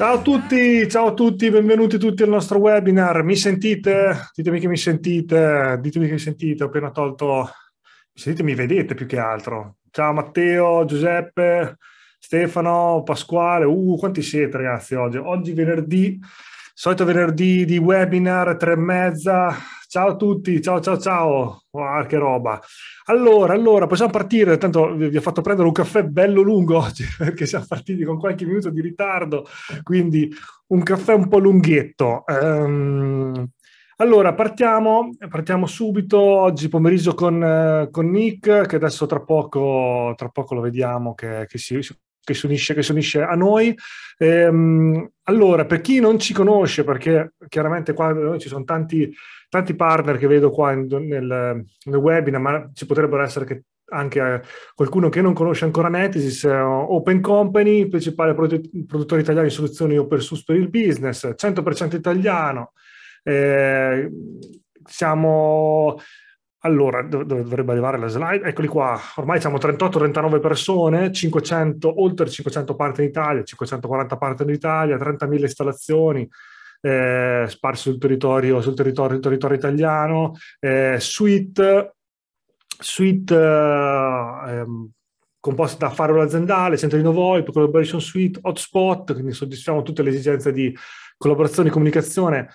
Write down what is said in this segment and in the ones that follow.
Ciao a tutti, ciao a tutti, benvenuti tutti al nostro webinar. Mi sentite? Ditemi che mi sentite, ditemi che mi sentite, ho appena tolto, mi sentite, mi vedete più che altro. Ciao Matteo, Giuseppe, Stefano, Pasquale, uh, quanti siete ragazzi oggi? Oggi venerdì, solito venerdì di webinar, tre e mezza, Ciao a tutti, ciao ciao ciao. Ah, che roba. Allora, allora, possiamo partire. intanto vi ho fatto prendere un caffè bello lungo oggi perché siamo partiti con qualche minuto di ritardo, quindi un caffè un po' lunghetto. Um, allora, partiamo, partiamo, subito oggi pomeriggio con, con, Nick, che adesso tra poco, tra poco lo vediamo che, che, si, che, si, unisce, che si, unisce, a noi. Ehm, allora, per chi non ci conosce, perché chiaramente qua noi ci sono tanti tanti partner che vedo qua in, nel, nel, webinar, ma ci potrebbero essere che anche eh, qualcuno che non conosce ancora Netesis, eh, Open Company, principale produttore italiano di soluzioni open source per il business, 100% italiano. Eh, siamo allora, dove dovrebbe arrivare la slide. Eccoli qua. Ormai siamo 38-39 persone, 500, oltre 500 partner in Italia, 540 partner in Italia, 30.000 installazioni, eh, sparsi sul territorio, sul territorio, territorio italiano, eh, suite, suite eh, ehm, composta da Firewall aziendale, centro di Novoip, Collaboration Suite, Hotspot, quindi soddisfiamo tutte le esigenze di collaborazione, comunicazione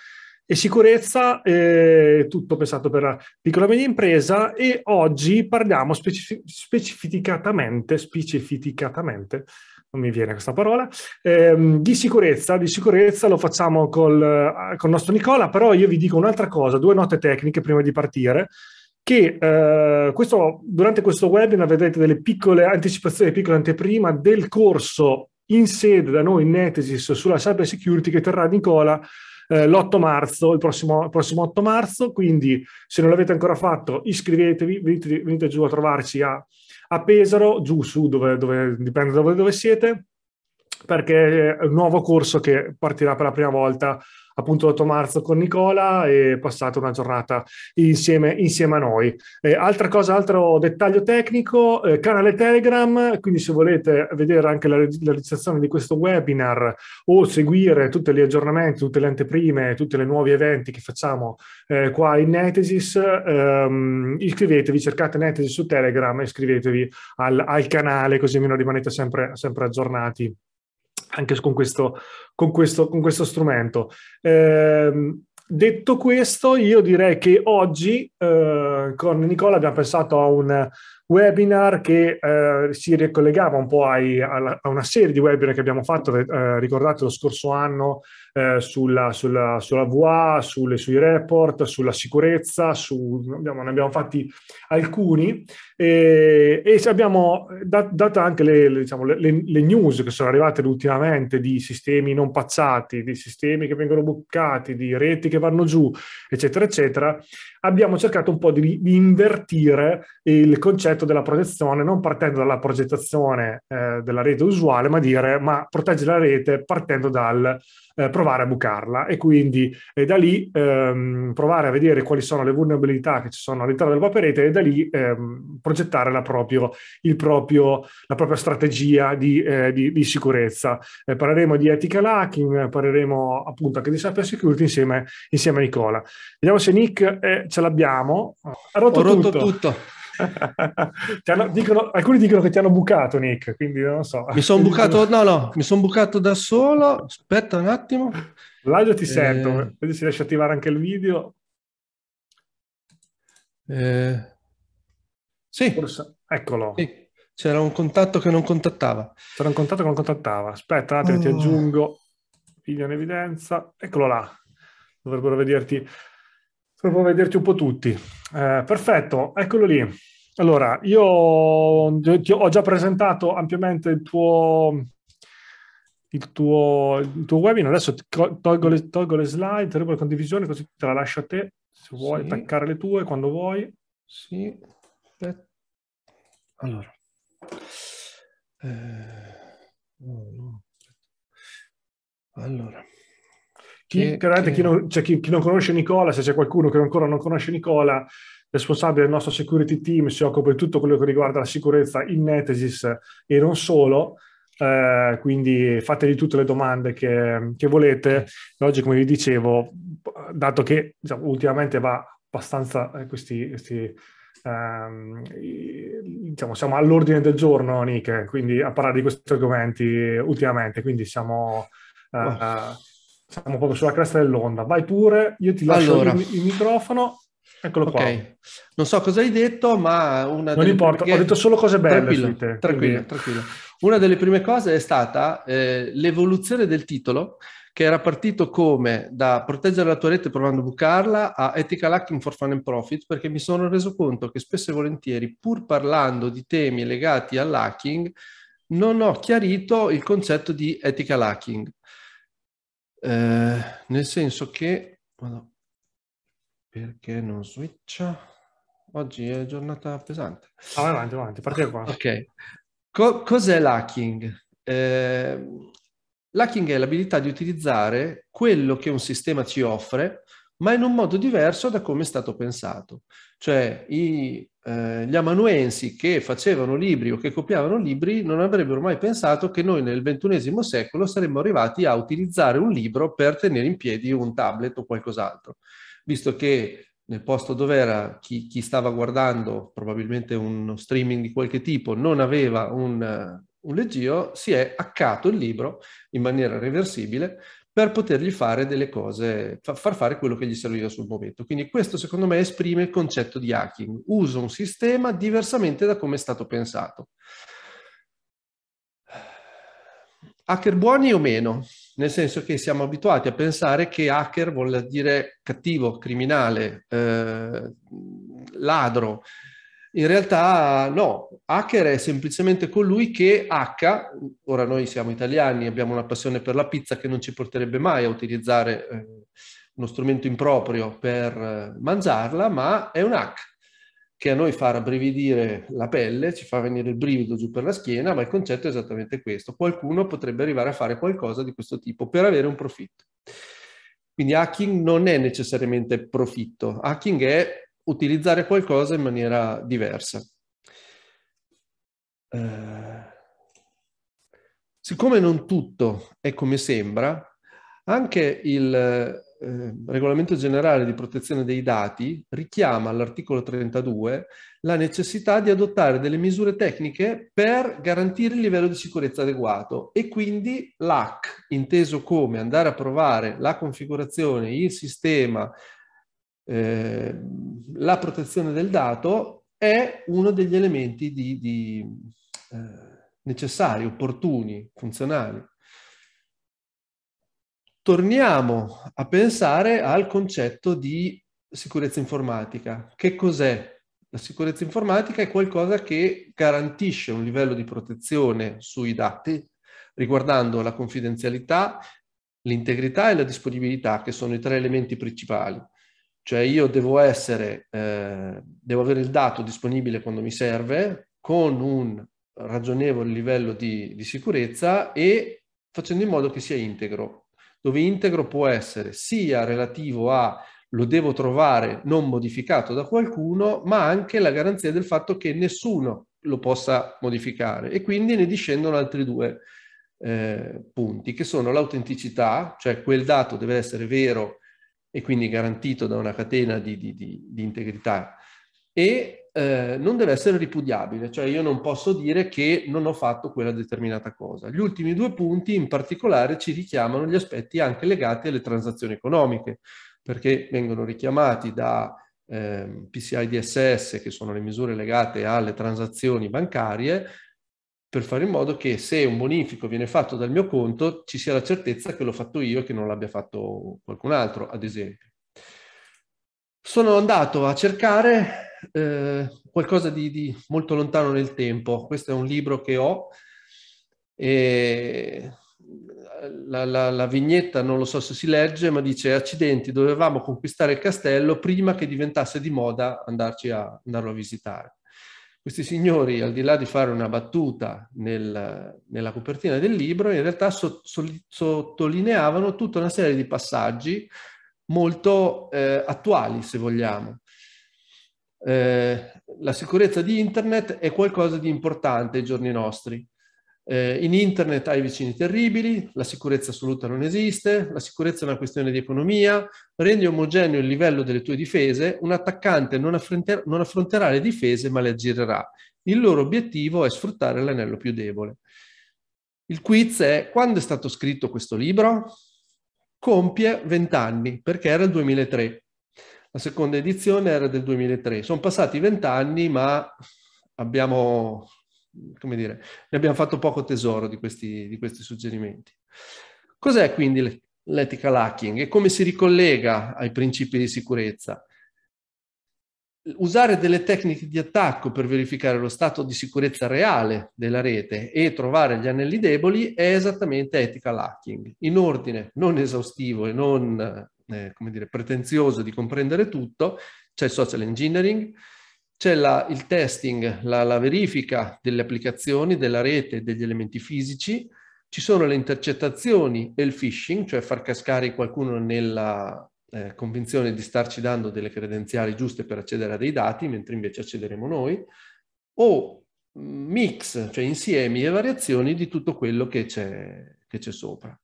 e sicurezza, eh, tutto pensato per piccola e media impresa e oggi parliamo specific- specificatamente, specificatamente non mi viene questa parola, ehm, di sicurezza, di sicurezza lo facciamo col, eh, con il nostro Nicola, però io vi dico un'altra cosa, due note tecniche prima di partire, che eh, questo, durante questo webinar vedrete delle piccole anticipazioni, piccole anteprima del corso in sede da noi in Netesis sulla cyber security che terrà Nicola eh, l'8 marzo, il prossimo, il prossimo, 8 marzo, quindi se non l'avete ancora fatto iscrivetevi, venite, venite giù a trovarci a a Pesaro, giù su dove, dove dipende da dove, dove siete, perché è un nuovo corso che partirà per la prima volta appunto l'8 marzo con Nicola e passato una giornata insieme, insieme a noi. Eh, altra cosa, altro dettaglio tecnico, eh, canale Telegram, quindi se volete vedere anche la, la registrazione di questo webinar o seguire tutti gli aggiornamenti, tutte le anteprime, tutti i nuovi eventi che facciamo eh, qua in Netesis, ehm, iscrivetevi, cercate Netesis su Telegram e iscrivetevi al, al canale così almeno rimanete sempre, sempre aggiornati anche con questo, con questo, con questo strumento. Eh, detto questo, io direi che oggi eh, con Nicola abbiamo pensato a un webinar che eh, si ricollegava un po' ai, alla, a una serie di webinar che abbiamo fatto, eh, ricordate lo scorso anno, eh, sulla, sulla, sulla VA, sulle, sui report, sulla sicurezza, su, abbiamo, ne abbiamo fatti alcuni e, e abbiamo dat, data anche le, le, diciamo, le, le, news che sono arrivate ultimamente di sistemi non pazzati, di sistemi che vengono buccati, di reti che vanno giù, eccetera, eccetera abbiamo cercato un po' di, invertire il concetto della protezione, non partendo dalla progettazione eh, della rete usuale, ma dire ma protegge la rete partendo dal eh, provare a bucarla e quindi e eh, da lì ehm, provare a vedere quali sono le vulnerabilità che ci sono all'interno del vaporete e da lì ehm, progettare la, proprio, proprio, la, propria strategia di, eh, di, di sicurezza. Eh, parleremo di ethical hacking, parleremo appunto anche di cyber security insieme, insieme a Nicola. Vediamo se Nick eh, ce l'abbiamo. Ha rotto, Ho rotto tutto. tutto hanno, dicono, alcuni dicono che ti hanno bucato, Nick, quindi non so. Mi sono bucato, no, no, mi sono bucato da solo. Aspetta un attimo. L'audio ti eh... sento, vedi se riesci a attivare anche il video. Eh... Sì. Forse, eccolo. Sì. C'era un contatto che non contattava. C'era un contatto che non contattava. Aspetta un attimo, oh. ti ah. aggiungo video in evidenza. Eccolo là. Dovrebbero vederti Provo a vederti un po' tutti. Eh, perfetto, eccolo lì. Allora, io ti ho già presentato ampiamente il tuo, il tuo, il tuo webinar. Adesso tolgo le, tolgo le slide, tolgo la condivisione, così te la lascio a te. Se vuoi sì. attaccare le tue quando vuoi. Sì. Eh. Allora. Eh, no, no. Allora. Chi, che, che... Chi, non, cioè chi, chi, non, conosce Nicola, se c'è qualcuno che ancora non conosce Nicola, responsabile del nostro security team, si occupa di tutto quello che riguarda la sicurezza in Netesis e non solo. Eh, quindi fatevi tutte le domande che, che volete. E oggi, come vi dicevo, dato che diciamo, ultimamente va abbastanza eh, questi, questi ehm, diciamo, siamo all'ordine del giorno, Nick, quindi a parlare di questi argomenti ultimamente, quindi siamo... Eh, wow oh siamo proprio sulla cresta dell'onda. Vai pure, io ti lascio allora. il, il, microfono. Eccolo okay. qua. Non so cosa hai detto, ma una Non importa, prime... ho detto solo cose belle. Tranquillo, te, tranquillo, tranquillo. Una delle prime cose è stata eh, l'evoluzione del titolo, che era partito come da proteggere la tua rete provando a bucarla a ethical hacking for fun and profit, perché mi sono reso conto che spesso e volentieri, pur parlando di temi legati all'hacking, non ho chiarito il concetto di ethical hacking. Eh, nel senso che... Perché non switch Oggi è giornata pesante. Ah, vai avanti, avanti, partiamo qua. Ok. Co- cos'è l'hacking? Eh, l'hacking è l'abilità di utilizzare quello che un sistema ci offre ma in un modo diverso da come è stato pensato. Cioè i, eh, gli amanuensi che facevano libri o che copiavano libri non avrebbero mai pensato che noi nel XXI secolo saremmo arrivati a utilizzare un libro per tenere in piedi un tablet o qualcos'altro, visto che nel posto dove era chi, chi stava guardando probabilmente uno streaming di qualche tipo non aveva un, eh, un leggio, si è accato il libro in maniera reversibile per potergli fare delle cose, far fare quello che gli serviva sul momento. Quindi questo secondo me esprime il concetto di hacking. Uso un sistema diversamente da come è stato pensato. Hacker buoni o meno? Nel senso che siamo abituati a pensare che hacker vuol dire cattivo, criminale, eh, ladro, in realtà no, hacker è semplicemente colui che hacka, ora noi siamo italiani, abbiamo una passione per la pizza che non ci porterebbe mai a utilizzare eh, uno strumento improprio per eh, mangiarla, ma è un hack che a noi fa rabbrividire la pelle, ci fa venire il brivido giù per la schiena, ma il concetto è esattamente questo. Qualcuno potrebbe arrivare a fare qualcosa di questo tipo per avere un profitto. Quindi hacking non è necessariamente profitto, hacking è utilizzare qualcosa in maniera diversa. Eh, siccome non tutto è come sembra, anche il eh, Regolamento generale di protezione dei dati richiama all'articolo 32 la necessità di adottare delle misure tecniche per garantire il livello di sicurezza adeguato e quindi l'AC, inteso come andare a provare la configurazione, il sistema, Ehm, la protezione del dato è uno degli elementi di, di, eh, necessari, opportuni, funzionali. Torniamo a pensare al concetto di sicurezza informatica. Che cos'è la sicurezza informatica è qualcosa che garantisce un livello di protezione sui dati riguardando la confidenzialità, l'integrità e la disponibilità, che sono i tre elementi principali. Cioè io devo essere, eh, devo avere il dato disponibile quando mi serve con un ragionevole livello di, di sicurezza e facendo in modo che sia integro, dove integro può essere sia relativo a lo devo trovare non modificato da qualcuno, ma anche la garanzia del fatto che nessuno lo possa modificare. E quindi ne discendono altri due eh, punti, che sono l'autenticità, cioè quel dato deve essere vero e quindi garantito da una catena di, di, di, di integrità e eh, non deve essere ripudiabile, cioè io non posso dire che non ho fatto quella determinata cosa. Gli ultimi due punti in particolare ci richiamano gli aspetti anche legati alle transazioni economiche, perché vengono richiamati da eh, PCI DSS, che sono le misure legate alle transazioni bancarie, per fare in modo che se un bonifico viene fatto dal mio conto ci sia la certezza che l'ho fatto io e che non l'abbia fatto qualcun altro, ad esempio. Sono andato a cercare eh, qualcosa di, di, molto lontano nel tempo. Questo è un libro che ho e eh, la, la, la vignetta non lo so se si legge, ma dice accidenti, dovevamo conquistare il castello prima che diventasse di moda andarci a, andarlo a visitare. Questi signori, al di là di fare una battuta nel, nella copertina del libro, in realtà so, so, sottolineavano tutta una serie di passaggi molto eh, attuali, se vogliamo. Eh, la sicurezza di Internet è qualcosa di importante ai giorni nostri eh, in internet hai vicini terribili, la sicurezza assoluta non esiste, la sicurezza è una questione di economia, rendi omogeneo il livello delle tue difese, un attaccante non, affronter- non affronterà le difese ma le aggirerà. Il loro obiettivo è sfruttare l'anello più debole. Il quiz è quando è stato scritto questo libro? Compie 20 anni, perché era il 2003. La seconda edizione era del 2003. Sono passati 20 anni, ma abbiamo come dire, ne abbiamo fatto poco tesoro di questi, di questi suggerimenti. Cos'è quindi l'ethical hacking e come si ricollega ai principi di sicurezza? Usare delle tecniche di attacco per verificare lo stato di sicurezza reale della rete e trovare gli anelli deboli è esattamente ethical hacking. In ordine non esaustivo e non eh, come dire, pretenzioso di comprendere tutto, c'è il social engineering, c'è la, il testing, la, la, verifica delle applicazioni, della rete, degli elementi fisici, ci sono le intercettazioni e il phishing, cioè far cascare qualcuno nella eh, convinzione di starci dando delle credenziali giuste per accedere a dei dati, mentre invece accederemo noi, o mm, mix, cioè insiemi e variazioni di tutto quello che c'è, che c'è sopra.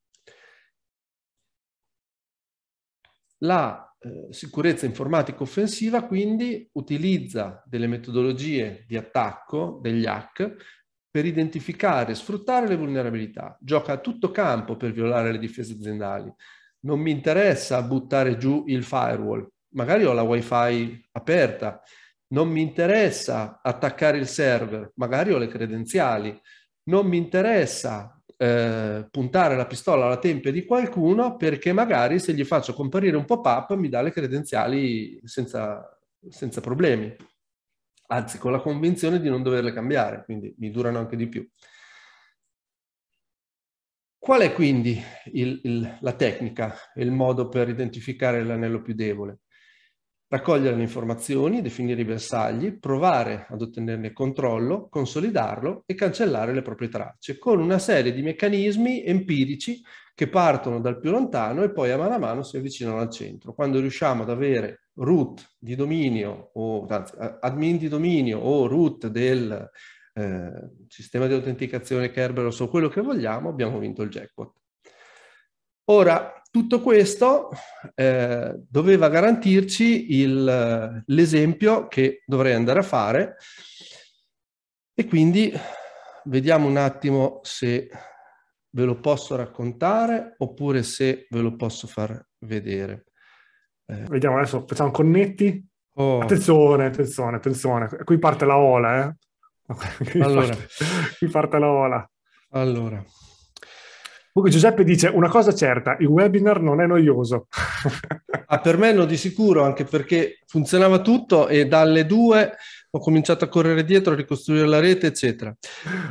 La eh, sicurezza informatica offensiva quindi utilizza delle metodologie di attacco, degli hack, per identificare e sfruttare le vulnerabilità. Gioca a tutto campo per violare le difese aziendali. Non mi interessa buttare giù il firewall, magari ho la wifi aperta. Non mi interessa attaccare il server, magari ho le credenziali. Non mi interessa eh, puntare la pistola alla tempia di qualcuno perché magari se gli faccio comparire un pop-up mi dà le credenziali senza, senza problemi, anzi con la convinzione di non doverle cambiare, quindi mi durano anche di più. Qual è quindi il, il, la tecnica e il modo per identificare l'anello più debole? raccogliere le informazioni, definire i bersagli, provare ad ottenerne controllo, consolidarlo e cancellare le proprie tracce, con una serie di meccanismi empirici che partono dal più lontano e poi a mano a mano si avvicinano al centro. Quando riusciamo ad avere root di dominio o anzi, admin di dominio o root del eh, sistema di autenticazione Kerberos o quello che vogliamo, abbiamo vinto il jackpot. Ora, tutto questo eh, doveva garantirci il, l'esempio che dovrei andare a fare e quindi vediamo un attimo se ve lo posso raccontare oppure se ve lo posso far vedere. Eh. Vediamo adesso, facciamo connetti. Oh. Attenzione, attenzione, attenzione. Qui parte la ola, eh. Qui, allora. parte, qui parte la ola. Allora. Comunque Giuseppe dice una cosa certa, il webinar non è noioso. ah, per me no di sicuro, anche perché funzionava tutto e dalle due ho cominciato a correre dietro, a ricostruire la rete, eccetera.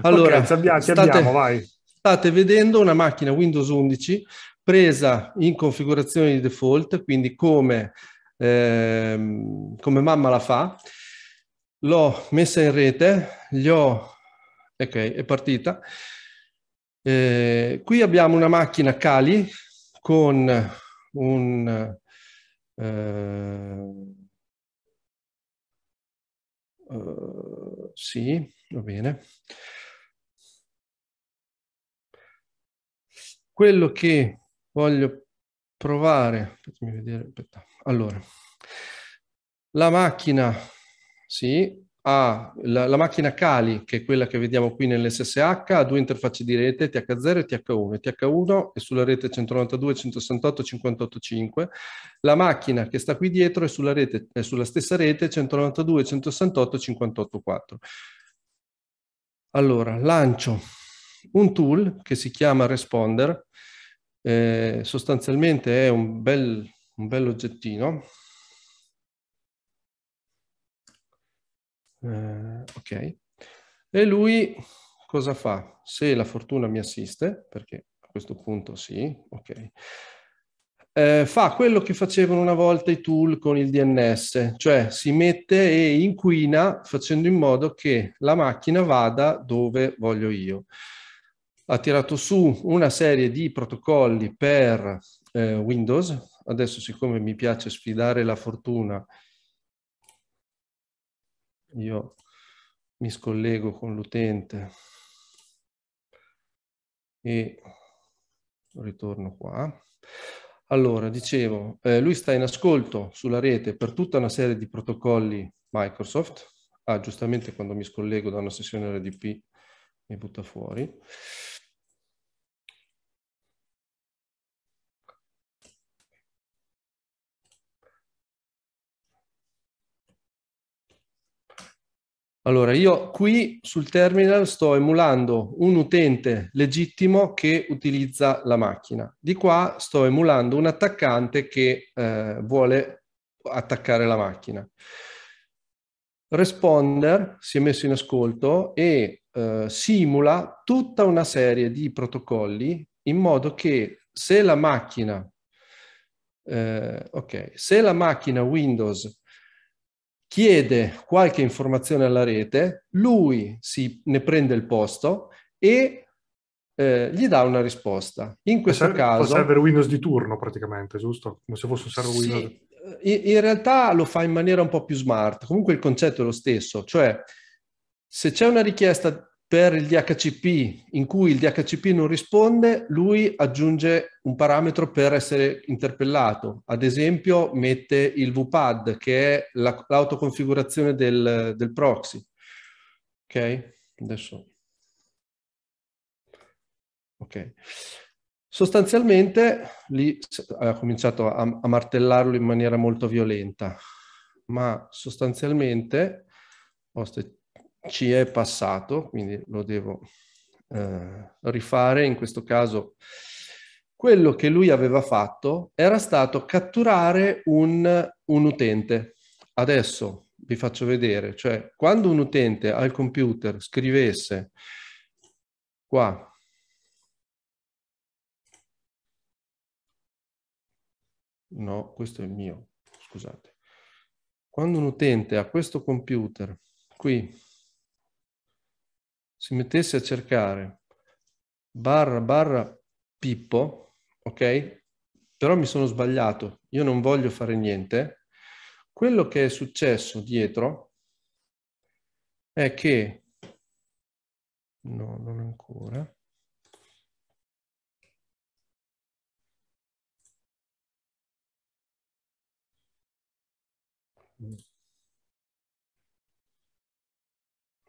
Allora, okay, abbiamo, state, abbiamo, vai. state vedendo una macchina Windows 11 presa in configurazione di default, quindi come, ehm, come mamma la fa, l'ho messa in rete, gli ho... Ok, è partita eh, qui abbiamo una macchina Cali con un... Eh, uh, sì, va bene. Quello che voglio provare, vedere, allora, la macchina, sì, ha la, la, macchina Kali, che è quella che vediamo qui nell'SSH, ha due interfacce di rete, TH0 e TH1. TH1 è sulla rete 192, 168, 585. La macchina che sta qui dietro è sulla, rete, è sulla stessa rete 192, 168, 584. Allora, lancio un tool che si chiama Responder. Eh, sostanzialmente è un bel, un bel oggettino Eh, ok. E lui cosa fa? Se la fortuna mi assiste, perché a questo punto sì, ok. Eh, fa quello che facevano una volta i tool con il DNS, cioè si mette e inquina facendo in modo che la macchina vada dove voglio io. Ha tirato su una serie di protocolli per eh, Windows, adesso siccome mi piace sfidare la fortuna, io mi scollego con l'utente e ritorno qua. Allora, dicevo, eh, lui sta in ascolto sulla rete per tutta una serie di protocolli Microsoft. Ah, giustamente quando mi scollego da una sessione RDP mi butta fuori. Allora, io qui sul terminal sto emulando un utente legittimo che utilizza la macchina. Di qua sto emulando un attaccante che eh, vuole attaccare la macchina. Responder si è messo in ascolto e eh, simula tutta una serie di protocolli in modo che se la macchina, eh, okay, se la macchina Windows chiede qualche informazione alla rete, lui si, ne prende il posto e eh, gli dà una risposta. In questo serve, caso... server Windows di turno praticamente, giusto? Come se fosse un server sì, Windows. Eh, in realtà lo fa in maniera un po' più smart, comunque il concetto è lo stesso, cioè se c'è una richiesta per il DHCP in cui il DHCP non risponde, lui aggiunge un parametro per essere interpellato. Ad esempio mette il VPAD, che è l'autoconfigurazione del, del, proxy. Ok? Adesso... Ok. Sostanzialmente lì ha cominciato a, a martellarlo in maniera molto violenta, ma sostanzialmente... Oh, ci è passato, quindi lo devo eh, rifare. In questo caso quello che lui aveva fatto era stato catturare un, un utente. Adesso vi faccio vedere, cioè quando un utente al computer scrivesse qua no, questo è il mio, scusate. Quando un utente a questo computer qui si mettesse a cercare barra barra Pippo, ok? Però mi sono sbagliato, io non voglio fare niente. Quello che è successo dietro è che... No, non ancora.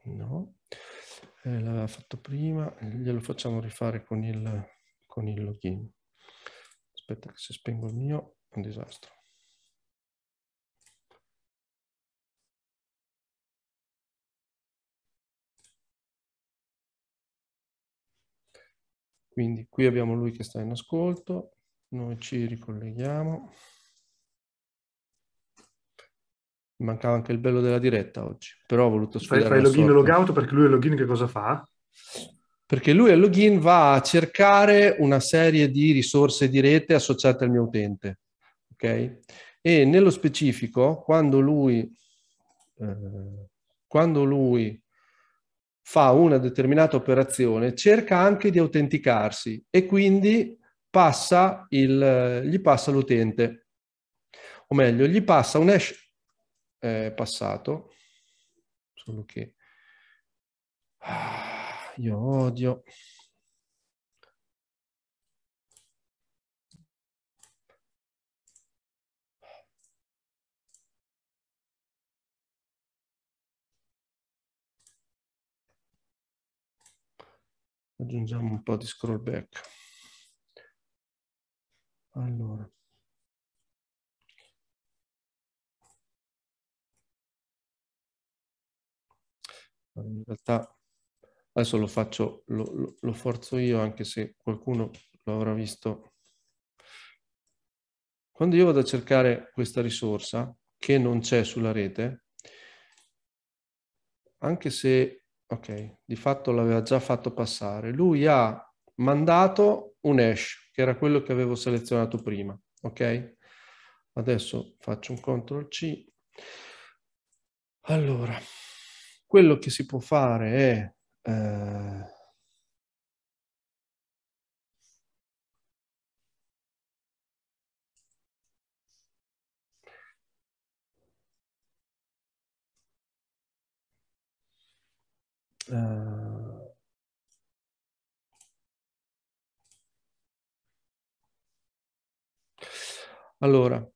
No eh, l'aveva fatto prima, glielo facciamo rifare con il, con il login. Aspetta che se spengo il mio è un disastro. Quindi qui abbiamo lui che sta in ascolto, noi ci ricolleghiamo. mancava anche il bello della diretta oggi, però ho voluto sfidare Fai, fai login e logout perché lui è login che cosa fa? Perché lui è login va a cercare una serie di risorse di rete associate al mio utente, ok? E nello specifico, quando lui, eh, quando lui fa una determinata operazione, cerca anche di autenticarsi e quindi passa il, gli passa l'utente. O meglio, gli passa un hash eh, passato, solo che ah, io odio aggiungiamo un po' di scroll back. Allora. in realtà adesso lo faccio, lo, lo, lo forzo io anche se qualcuno lo avrà visto. Quando io vado a cercare questa risorsa che non c'è sulla rete, anche se, ok, di fatto l'aveva già fatto passare, lui ha mandato un hash, che era quello che avevo selezionato prima, ok? Adesso faccio un CTRL C. Allora, quello che si può fare è eh, Uh, allora,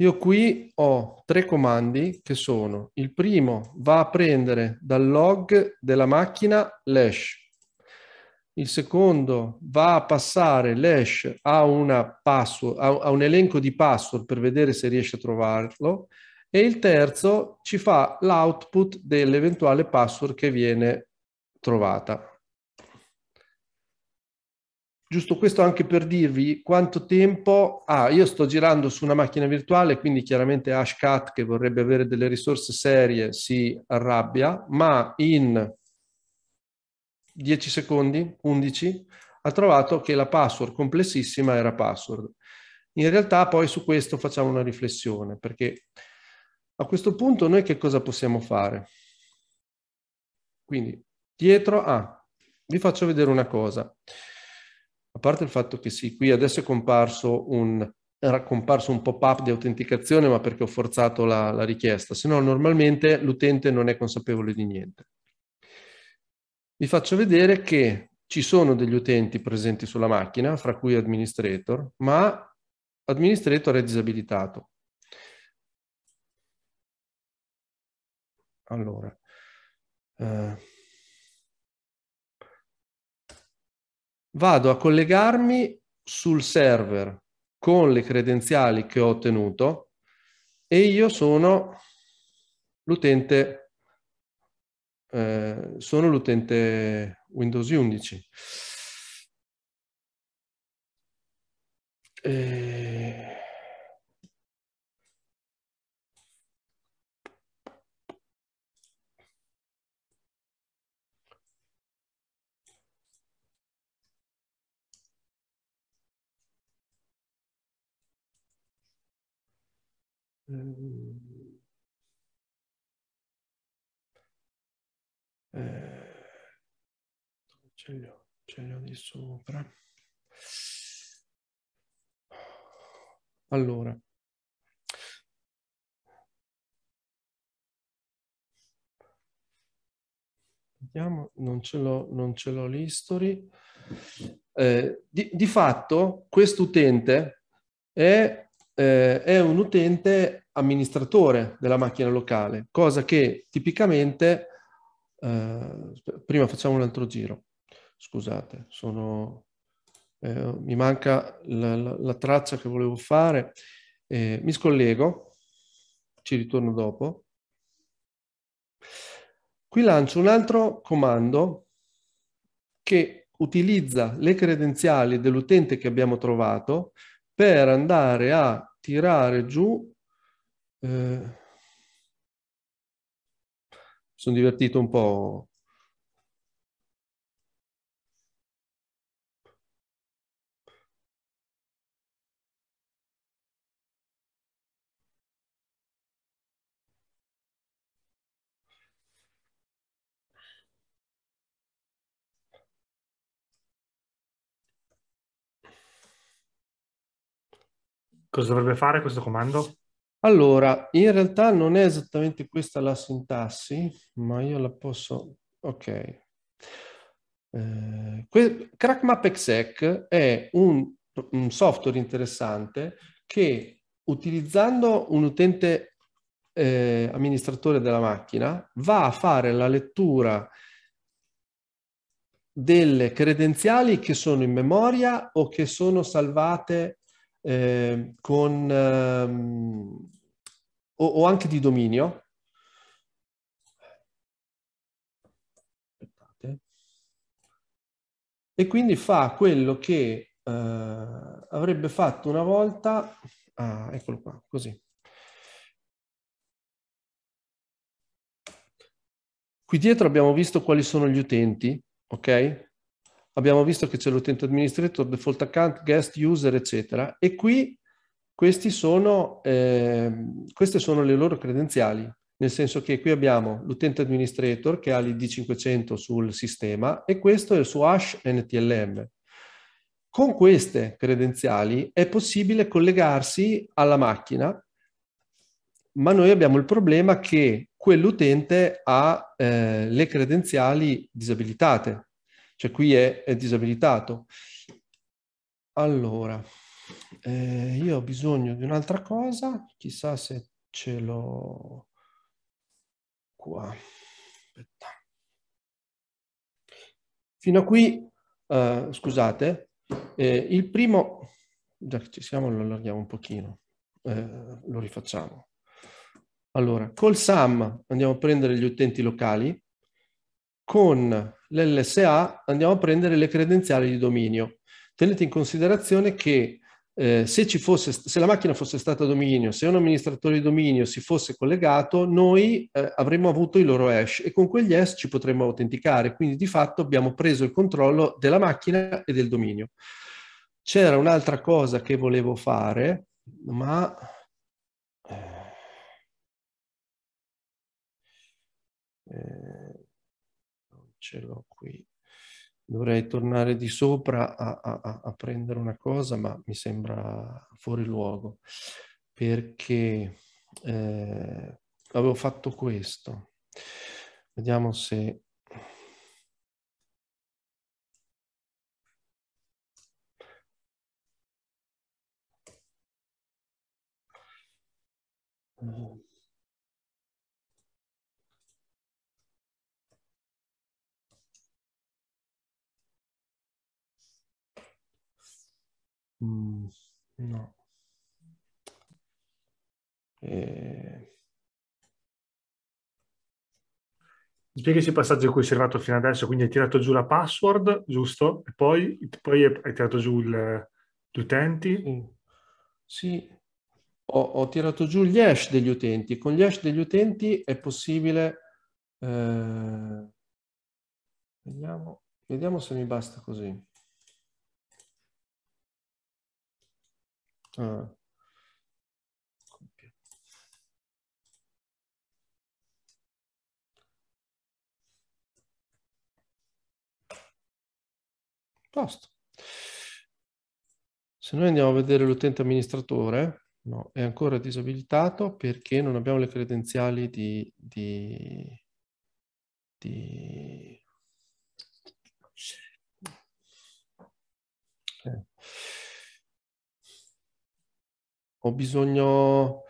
io qui ho tre comandi che sono, il primo va a prendere dal log della macchina l'hash, il secondo va a passare l'hash a, password, a un elenco di password per vedere se riesce a trovarlo e il terzo ci fa l'output dell'eventuale password che viene trovata. Giusto questo anche per dirvi quanto tempo... Ah, io sto girando su una macchina virtuale, quindi chiaramente Ashcat, che vorrebbe avere delle risorse serie, si arrabbia, ma in 10 secondi, 11, ha trovato che la password complessissima era password. In realtà poi su questo facciamo una riflessione, perché a questo punto noi che cosa possiamo fare? Quindi dietro a... Ah, vi faccio vedere una cosa parte il fatto che sì, qui adesso è comparso un, era comparso un pop-up di autenticazione, ma perché ho forzato la, la richiesta, se no normalmente l'utente non è consapevole di niente. Vi faccio vedere che ci sono degli utenti presenti sulla macchina, fra cui administrator, ma administrator è disabilitato. Allora, eh, vado a collegarmi sul server con le credenziali che ho ottenuto e io sono l'utente eh, sono l'utente Windows 11. Eh, Ehm, eh, ce li ho, ce li ho di sopra. Allora. Vediamo, non ce l'ho, non ce l'ho l'history. Eh, di, di, fatto questo utente è, eh, è un utente amministratore della macchina locale, cosa che tipicamente, eh, prima facciamo un altro giro, scusate, sono, eh, mi manca la, la, la, traccia che volevo fare, eh, mi scollego, ci ritorno dopo. Qui lancio un altro comando che utilizza le credenziali dell'utente che abbiamo trovato per andare a tirare giù eh, sono divertito un po'. Cosa dovrebbe fare questo comando? Allora, in realtà non è esattamente questa la sintassi, ma io la posso... Ok. Eh, que... CrackMapExec è un, un software interessante che utilizzando un utente eh, amministratore della macchina va a fare la lettura delle credenziali che sono in memoria o che sono salvate eh, con, ehm, o, o, anche di dominio. Aspettate. E quindi fa quello che eh, avrebbe fatto una volta, ah, eccolo qua, così. Qui dietro abbiamo visto quali sono gli utenti, ok? abbiamo visto che c'è l'utente administrator, default account, guest user, eccetera. E qui sono, eh, queste sono le loro credenziali, nel senso che qui abbiamo l'utente administrator che ha l'ID 500 sul sistema e questo è il suo hash NTLM. Con queste credenziali è possibile collegarsi alla macchina, ma noi abbiamo il problema che quell'utente ha eh, le credenziali disabilitate, cioè qui è, è disabilitato. Allora, eh, io ho bisogno di un'altra cosa, chissà se ce l'ho qua. Aspetta. Fino a qui, eh, scusate, eh, il primo, già che ci siamo lo allarghiamo un pochino, eh, lo rifacciamo. Allora, col SAM andiamo a prendere gli utenti locali, con l'LSA andiamo a prendere le credenziali di dominio. Tenete in considerazione che eh, se, fosse, se, la macchina fosse stata dominio, se un amministratore di dominio si fosse collegato, noi eh, avremmo avuto i loro hash e con quegli hash ci potremmo autenticare. Quindi di fatto abbiamo preso il controllo della macchina e del dominio. C'era un'altra cosa che volevo fare, ma... Eh... eh ce l'ho qui. Dovrei tornare di sopra a, a, a prendere una cosa, ma mi sembra fuori luogo, perché eh, avevo fatto questo. Vediamo se... Mm. Mm, no. E... Spieghi i passaggi a cui sei arrivato fino adesso, quindi hai tirato giù la password, giusto? E poi, poi hai tirato giù il, gli utenti? Sì, mm. sì. Ho, ho, tirato giù gli hash degli utenti. Con gli hash degli utenti è possibile... Eh... Vediamo, vediamo se mi basta così. Ah. Posto. Se noi andiamo a vedere l'utente amministratore, no, è ancora disabilitato perché non abbiamo le credenziali di, di, di... Eh. eh ho bisogno,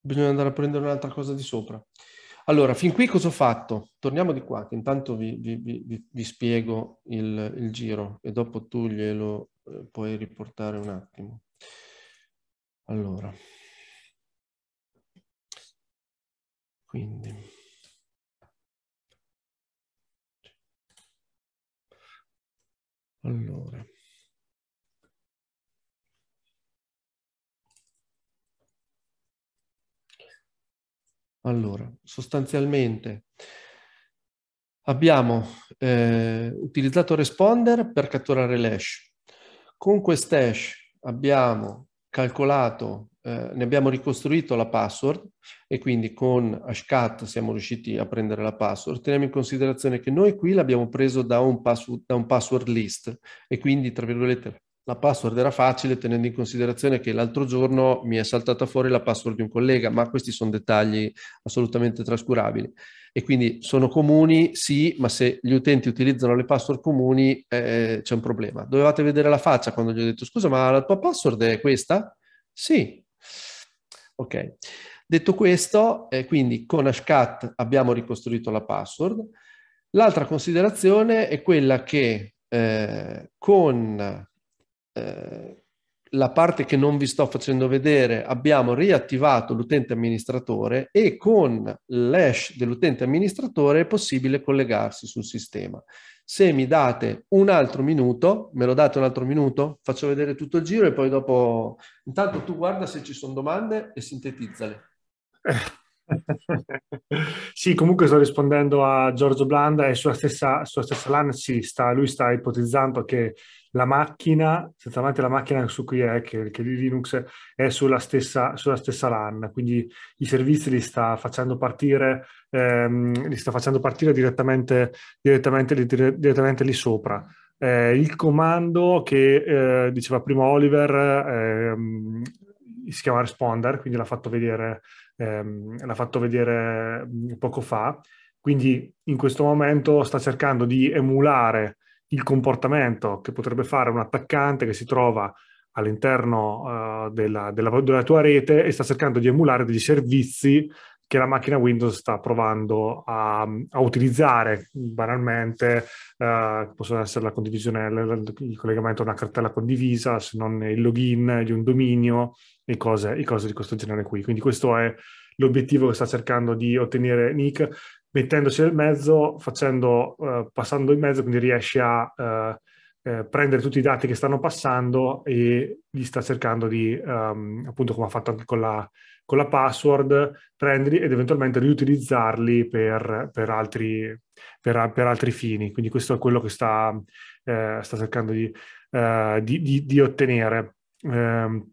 bisogna andare a prendere un'altra cosa di sopra. Allora, fin qui cosa ho fatto? Torniamo di qua, che intanto vi, vi, vi, vi spiego il, il, giro e dopo tu glielo eh, puoi riportare un attimo. Allora, quindi... Allora. Allora, sostanzialmente abbiamo eh, utilizzato responder per catturare l'hash. Con quest'hash abbiamo calcolato, eh, ne abbiamo ricostruito la password e quindi con hashcat siamo riusciti a prendere la password. Teniamo in considerazione che noi qui l'abbiamo preso da un, da un password list e quindi, tra virgolette, la password era facile tenendo in considerazione che l'altro giorno mi è saltata fuori la password di un collega, ma questi sono dettagli assolutamente trascurabili. E quindi sono comuni, sì, ma se gli utenti utilizzano le password comuni eh, c'è un problema. Dovevate vedere la faccia quando gli ho detto scusa, ma la tua password è questa? Sì. Ok. Detto questo, eh, quindi con Ashcat abbiamo ricostruito la password. L'altra considerazione è quella che eh, con eh, la parte che non vi sto facendo vedere, abbiamo riattivato l'utente amministratore e con l'hash dell'utente amministratore è possibile collegarsi sul sistema. Se mi date un altro minuto, me lo date un altro minuto, faccio vedere tutto il giro e poi dopo... Intanto tu guarda se ci sono domande e sintetizzale. sì, comunque sto rispondendo a Giorgio Blanda e sulla stessa, sulla stessa LAN sì, sta, lui sta ipotizzando che la macchina, sostanzialmente la macchina su cui è che, che Linux è sulla stessa, sulla stessa LAN, quindi i servizi li sta facendo partire, ehm, li sta facendo partire direttamente, direttamente, direttamente lì sopra. Eh, il comando che eh, diceva prima Oliver ehm, si chiama Responder, quindi l'ha fatto vedere, ehm, l'ha fatto vedere poco fa. Quindi in questo momento sta cercando di emulare il comportamento che potrebbe fare un attaccante che si trova all'interno uh, della, della, della, tua rete e sta cercando di emulare degli servizi che la macchina Windows sta provando a, a utilizzare banalmente, uh, possono essere la condivisione, il, il collegamento a una cartella condivisa, se non il login di un dominio e cose, e cose di questo genere qui. Quindi questo è l'obiettivo che sta cercando di ottenere Nick mettendosi nel mezzo, facendo, uh, passando in mezzo, quindi riesce a uh, uh, prendere tutti i dati che stanno passando e gli sta cercando di, um, appunto come ha fatto anche con la, con la, password, prenderli ed eventualmente riutilizzarli per, per, altri, per, per altri, fini. Quindi questo è quello che sta, sta cercando di, di, di ottenere. Um,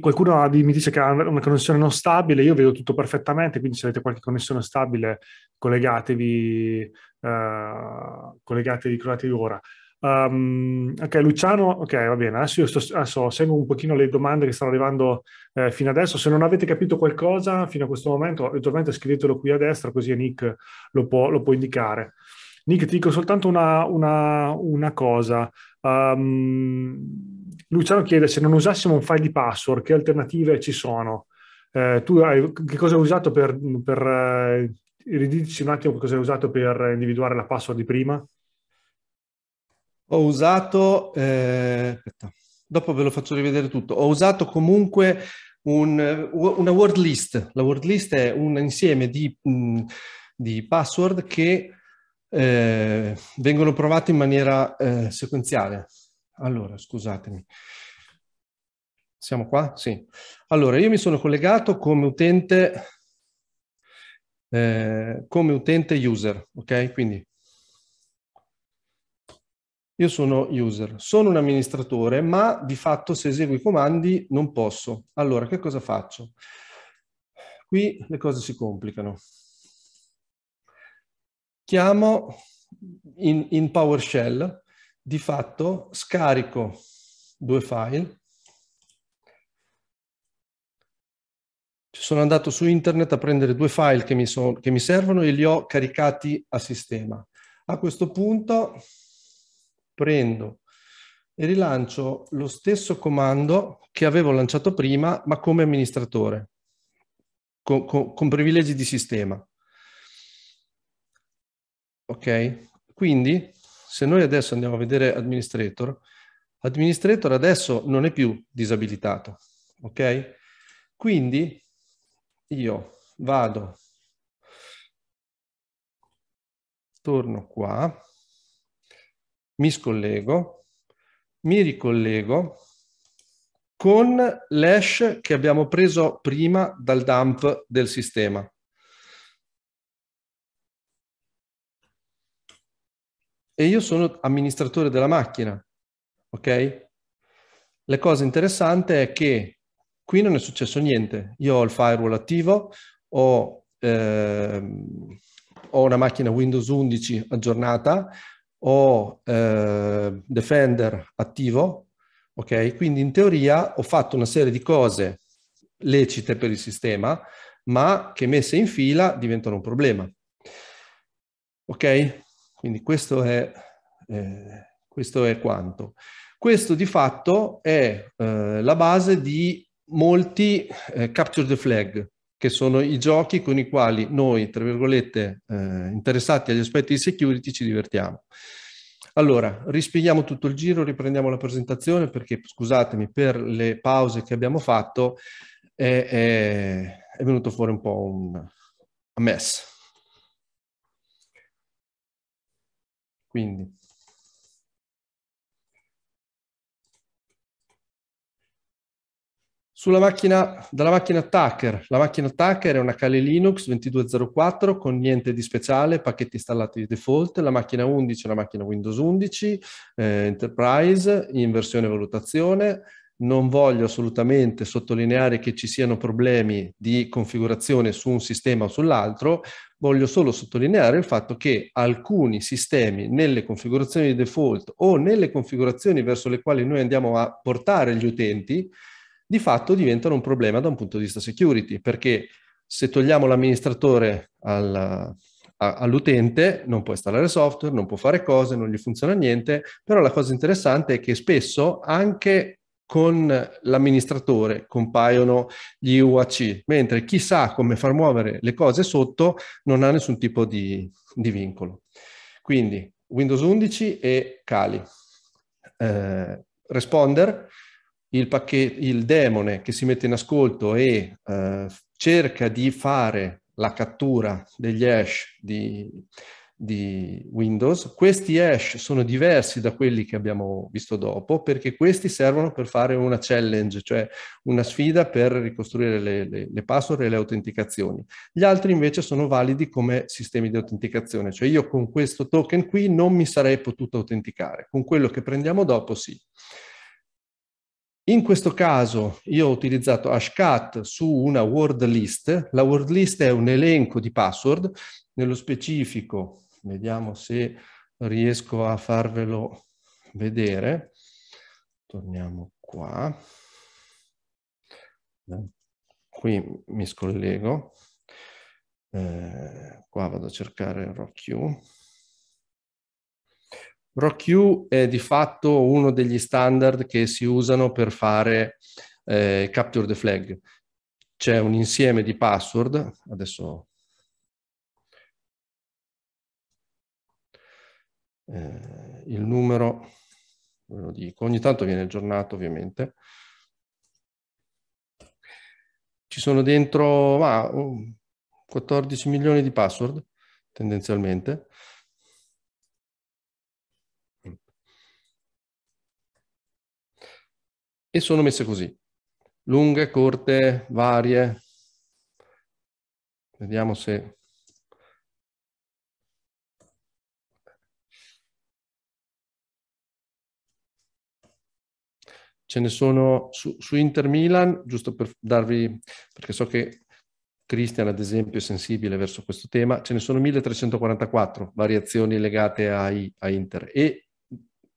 qualcuno mi dice che ha una connessione non stabile, io vedo tutto perfettamente, quindi se avete qualche connessione stabile collegatevi, uh, collegatevi, collegatevi ora. Um, ok, Luciano, ok, va bene, adesso io sto, adesso seguo un pochino le domande che stanno arrivando eh, fino adesso, se non avete capito qualcosa fino a questo momento, eventualmente scrivetelo qui a destra così Nick lo può, lo può indicare. Nick, ti dico soltanto una, una, una cosa. Um, Luciano chiede se non usassimo un file di password, che alternative ci sono? Eh, tu hai, che cosa hai usato per, per eh, ridici un attimo cosa hai usato per individuare la password di prima? Ho usato, eh, aspetta, dopo ve lo faccio rivedere tutto, ho usato comunque un, una word list. La word list è un insieme di, mm, di password che eh, vengono provate in maniera eh, sequenziale. Allora, scusatemi. Siamo qua? Sì. Allora, io mi sono collegato come utente, eh, come utente user, ok? Quindi io sono user, sono un amministratore, ma di fatto se eseguo i comandi non posso. Allora, che cosa faccio? Qui le cose si complicano. Chiamo in, in PowerShell di fatto scarico due file. Sono andato su internet a prendere due file che mi, so, che mi servono e li ho caricati a sistema. A questo punto prendo e rilancio lo stesso comando che avevo lanciato prima, ma come amministratore, con, con, con privilegi di sistema. Ok? Quindi se noi adesso andiamo a vedere administrator, administrator adesso non è più disabilitato, ok? Quindi io vado, torno qua, mi scollego, mi ricollego con l'hash che abbiamo preso prima dal dump del sistema. e io sono amministratore della macchina, ok? La cosa interessante è che qui non è successo niente. Io ho il firewall attivo, ho, ehm, ho una macchina Windows 11 aggiornata, ho eh, Defender attivo, ok? Quindi in teoria ho fatto una serie di cose lecite per il sistema, ma che messe in fila diventano un problema. Ok? Quindi questo è, eh, questo è quanto. Questo di fatto è eh, la base di molti eh, capture the flag, che sono i giochi con i quali noi, tra virgolette, eh, interessati agli aspetti di security ci divertiamo. Allora, rispieghiamo tutto il giro, riprendiamo la presentazione perché, scusatemi, per le pause che abbiamo fatto è, è, è venuto fuori un po' un mess. Quindi Sulla macchina, dalla macchina Attacker. La macchina Attacker è una Kali Linux 2204 con niente di speciale, pacchetti installati di default. La macchina 11 è una macchina Windows 11, eh, Enterprise in versione valutazione non voglio assolutamente sottolineare che ci siano problemi di configurazione su un sistema o sull'altro, voglio solo sottolineare il fatto che alcuni sistemi nelle configurazioni di default o nelle configurazioni verso le quali noi andiamo a portare gli utenti, di fatto diventano un problema da un punto di vista security, perché se togliamo l'amministratore alla, all'utente, non può installare software, non può fare cose, non gli funziona niente, però la cosa interessante è che spesso anche con l'amministratore compaiono gli UAC, mentre chi sa come far muovere le cose sotto non ha nessun tipo di, di vincolo. Quindi Windows 11 e Kali. Eh, responder, il, pacchetto, il demone che si mette in ascolto e eh, cerca di fare la cattura degli hash di, di Windows. Questi hash sono diversi da quelli che abbiamo visto dopo perché questi servono per fare una challenge, cioè una sfida per ricostruire le, le, le password e le autenticazioni. Gli altri invece sono validi come sistemi di autenticazione, cioè io con questo token qui non mi sarei potuto autenticare, con quello che prendiamo dopo sì. In questo caso io ho utilizzato Hashcat su una word list. La word list è un elenco di password, nello specifico Vediamo se riesco a farvelo vedere. Torniamo qua. Qui mi scollego. Eh, qua vado a cercare RockQ. RockQ è di fatto uno degli standard che si usano per fare eh, capture the flag. C'è un insieme di password, adesso eh, il numero, ve lo dico, ogni tanto viene aggiornato ovviamente. Ci sono dentro ma, 14 milioni di password tendenzialmente. E sono messe così, lunghe, corte, varie. Vediamo se ce ne sono su, su Inter Milan, giusto per darvi, perché so che Cristian ad esempio è sensibile verso questo tema, ce ne sono 1344 variazioni legate ai, a Inter e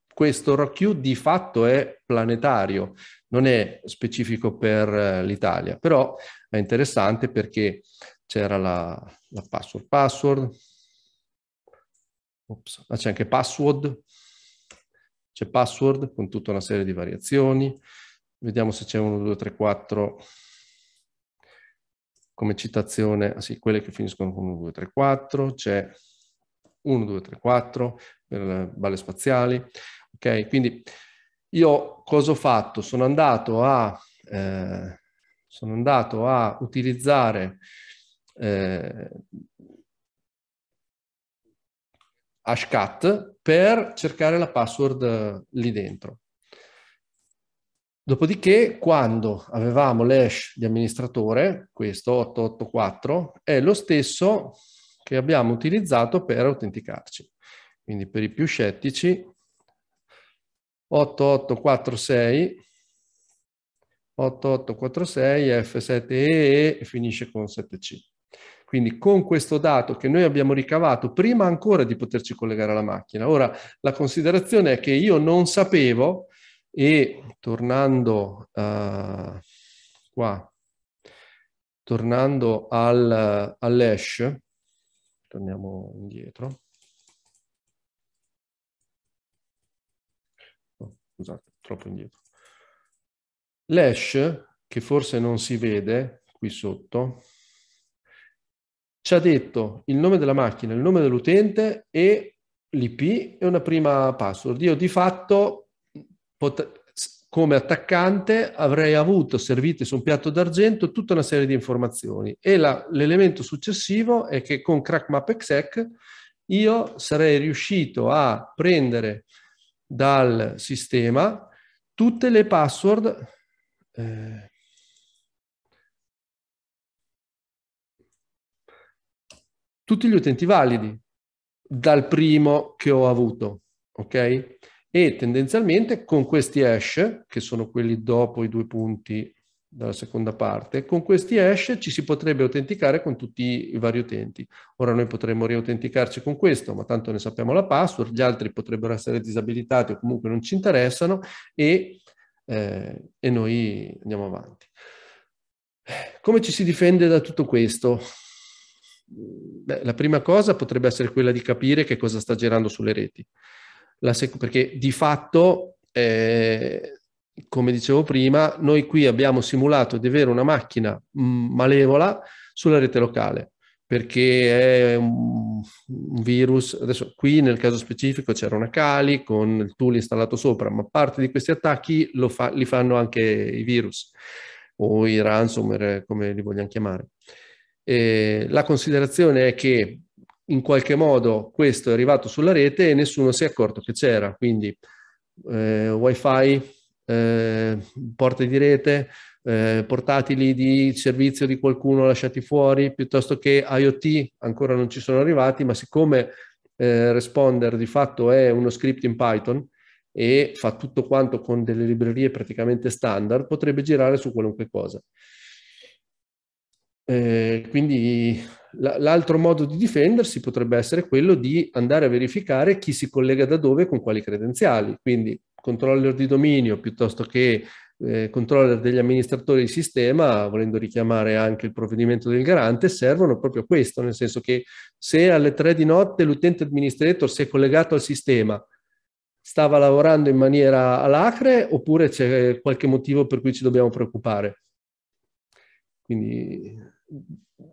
questo ROQ di fatto è planetario, non è specifico per eh, l'Italia, però è interessante perché c'era la, la password, password, Ops. Ah, c'è anche password, c'è password con tutta una serie di variazioni. Vediamo se c'è 1, 2, 3, 4 come citazione, ah sì, quelle che finiscono con 1, 2, 3, 4, c'è 1, 2, 3, 4 per le balle spaziali. Ok, quindi io cosa ho fatto? Sono andato a, eh, sono andato a utilizzare eh, hashcat per cercare la password eh, lì dentro. Dopodiché, quando avevamo l'hash di amministratore, questo 884, è lo stesso che abbiamo utilizzato per autenticarci. Quindi per i più scettici, 8846, 8846 F7E e finisce con 7C. Quindi con questo dato che noi abbiamo ricavato prima ancora di poterci collegare alla macchina. Ora, la considerazione è che io non sapevo e tornando uh, qua, tornando al, all'hash, torniamo indietro. Oh, scusate, troppo indietro. L'hash, che forse non si vede qui sotto, ci ha detto il nome della macchina, il nome dell'utente e l'IP e una prima password. Io di fatto pot- come attaccante avrei avuto servite su un piatto d'argento tutta una serie di informazioni e la, l'elemento successivo è che con CrackMapExec io sarei riuscito a prendere dal sistema tutte le password eh, tutti gli utenti validi dal primo che ho avuto, ok? E tendenzialmente con questi hash, che sono quelli dopo i due punti dalla seconda parte, con questi hash ci si potrebbe autenticare con tutti i vari utenti. Ora noi potremmo riautenticarci con questo, ma tanto ne sappiamo la password, gli altri potrebbero essere disabilitati o comunque non ci interessano e, eh, e noi andiamo avanti. Come ci si difende da tutto questo? Beh, la prima cosa potrebbe essere quella di capire che cosa sta girando sulle reti, sec- perché di fatto, eh, come dicevo prima, noi qui abbiamo simulato di avere una macchina mm, malevola sulla rete locale perché è un, virus. Adesso, qui nel caso specifico c'era una Kali con il tool installato sopra, ma parte di questi attacchi fa, li fanno anche i virus o i ransomware, come li vogliamo chiamare. Eh, la considerazione è che in qualche modo questo è arrivato sulla rete e nessuno si è accorto che c'era, quindi eh, wifi, eh, porte di rete, eh, portatili di servizio di qualcuno lasciati fuori, piuttosto che IoT, ancora non ci sono arrivati, ma siccome eh, Responder di fatto è uno script in Python e fa tutto quanto con delle librerie praticamente standard, potrebbe girare su qualunque cosa. Eh, quindi l'altro modo di difendersi potrebbe essere quello di andare a verificare chi si collega da dove e con quali credenziali, quindi controller di dominio piuttosto che eh, controller degli amministratori di sistema, volendo richiamare anche il provvedimento del garante, servono proprio a questo, nel senso che se alle tre di notte l'utente administrator si è collegato al sistema, stava lavorando in maniera alacre oppure c'è qualche motivo per cui ci dobbiamo preoccupare? Quindi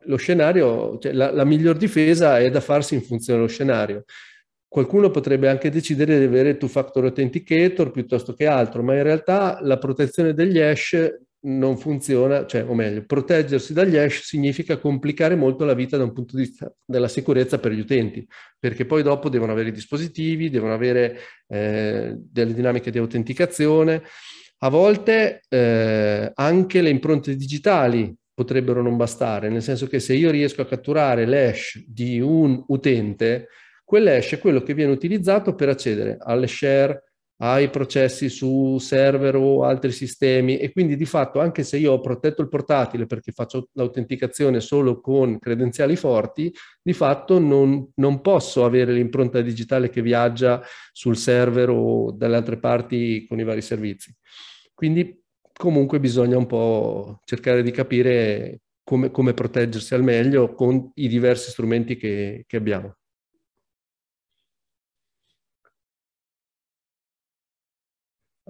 lo scenario, cioè la, la miglior difesa è da farsi in funzione dello scenario. Qualcuno potrebbe anche decidere di avere two-factor authenticator piuttosto che altro, ma in realtà la protezione degli hash non funziona, cioè, o meglio, proteggersi dagli hash significa complicare molto la vita da un punto di vista della sicurezza per gli utenti, perché poi dopo devono avere i dispositivi, devono avere eh, delle dinamiche di autenticazione. A volte eh, anche le impronte digitali potrebbero non bastare, nel senso che se io riesco a catturare l'hash di un utente, quell'hash è quello che viene utilizzato per accedere alle share, ai processi su server o altri sistemi e quindi di fatto anche se io ho protetto il portatile perché faccio l'autenticazione solo con credenziali forti, di fatto non, non posso avere l'impronta digitale che viaggia sul server o dalle altre parti con i vari servizi. Quindi comunque bisogna un po' cercare di capire come, come proteggersi al meglio con i diversi strumenti che, che abbiamo.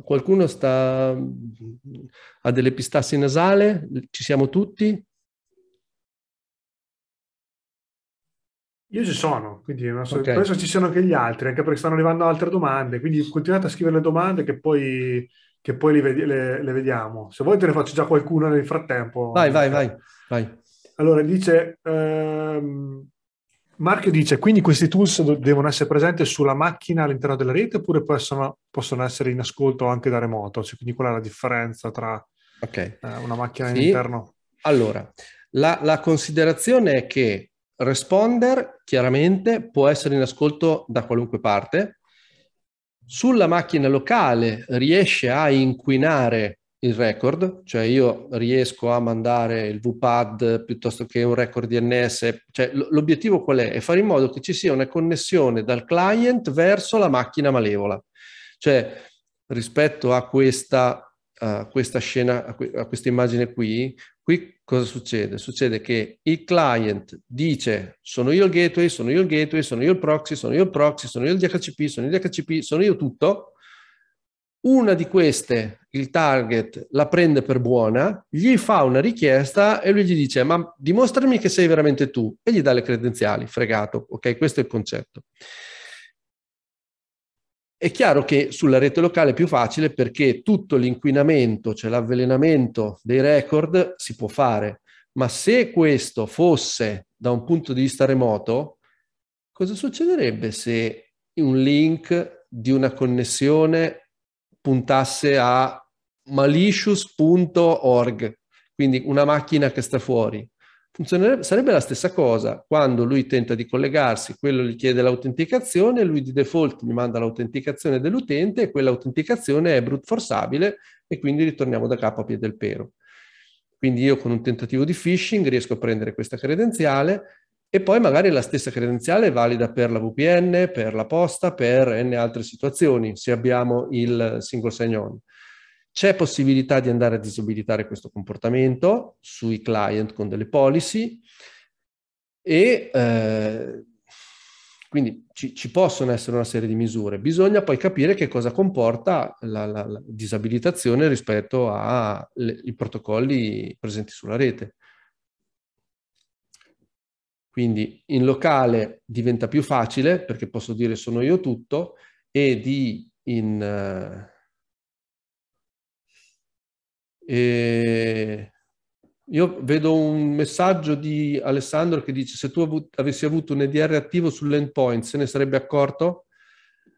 Qualcuno sta, ha dell'epistassi nasale? Ci siamo tutti? Io ci sono, quindi so, okay. penso ci siano anche gli altri, anche perché stanno arrivando altre domande, quindi continuate a scrivere le domande che poi che poi vedi- le-, le, vediamo. Se vuoi te ne faccio già qualcuna nel frattempo. Vai, vai, vai. vai. Allora, dice... Ehm... Marchio dice, quindi questi tools devono essere presenti sulla macchina all'interno della rete oppure possono, possono essere in ascolto anche da remoto? Cioè, quindi qual è la differenza tra okay. eh, una macchina sì. all'interno? Allora, la, la, considerazione è che Responder chiaramente può essere in ascolto da qualunque parte, sulla macchina locale riesce a inquinare il record, cioè io riesco a mandare il VPAD piuttosto che un record DNS, cioè l'obiettivo qual è? È fare in modo che ci sia una connessione dal client verso la macchina malevola. Cioè rispetto a questa, a questa scena, a, questa immagine qui, qui cosa succede? Succede che il client dice sono io il gateway, sono io il gateway, sono io il proxy, sono io il proxy, sono io il DHCP, sono il DHCP, sono io tutto. Una di queste, il target, la prende per buona, gli fa una richiesta e lui gli dice ma dimostrami che sei veramente tu e gli dà le credenziali, fregato, ok? Questo è il concetto. È chiaro che sulla rete locale è più facile perché tutto l'inquinamento, cioè l'avvelenamento dei record, si può fare. Ma se questo fosse da un punto di vista remoto, cosa succederebbe se un link di una connessione puntasse a malicious.org, quindi una macchina che sta fuori? Funzionerebbe, sarebbe la stessa cosa quando lui tenta di collegarsi, quello gli chiede l'autenticazione, lui di default gli manda l'autenticazione dell'utente e quell'autenticazione è brute forzabile e quindi ritorniamo da capo a piede del pero. Quindi io con un tentativo di phishing riesco a prendere questa credenziale e poi magari la stessa credenziale è valida per la VPN, per la posta, per n altre situazioni, se abbiamo il single sign-on. C'è possibilità di andare a disabilitare questo comportamento sui client con delle policy e eh, quindi ci, ci, possono essere una serie di misure. Bisogna poi capire che cosa comporta la, la, la disabilitazione rispetto ai protocolli presenti sulla rete. Quindi in locale diventa più facile perché posso dire sono io tutto e di in... Uh, e io vedo un messaggio di Alessandro che dice se tu av- avessi avuto un EDR attivo sull'endpoint se ne sarebbe accorto?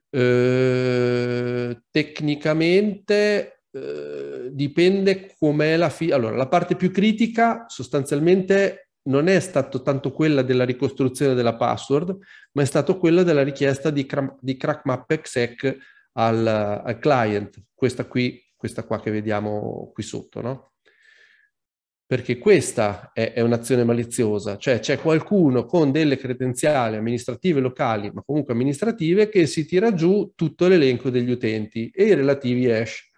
Eh, tecnicamente eh, dipende com'è la fi- Allora, la parte più critica sostanzialmente non è stata tanto quella della ricostruzione della password, ma è stata quella della richiesta di, cram- di crack exec al, al client. Questa qui questa qua che vediamo qui sotto, no? Perché questa è, è un'azione maliziosa, cioè c'è qualcuno con delle credenziali amministrative locali, ma comunque amministrative, che si tira giù tutto l'elenco degli utenti e i relativi hash.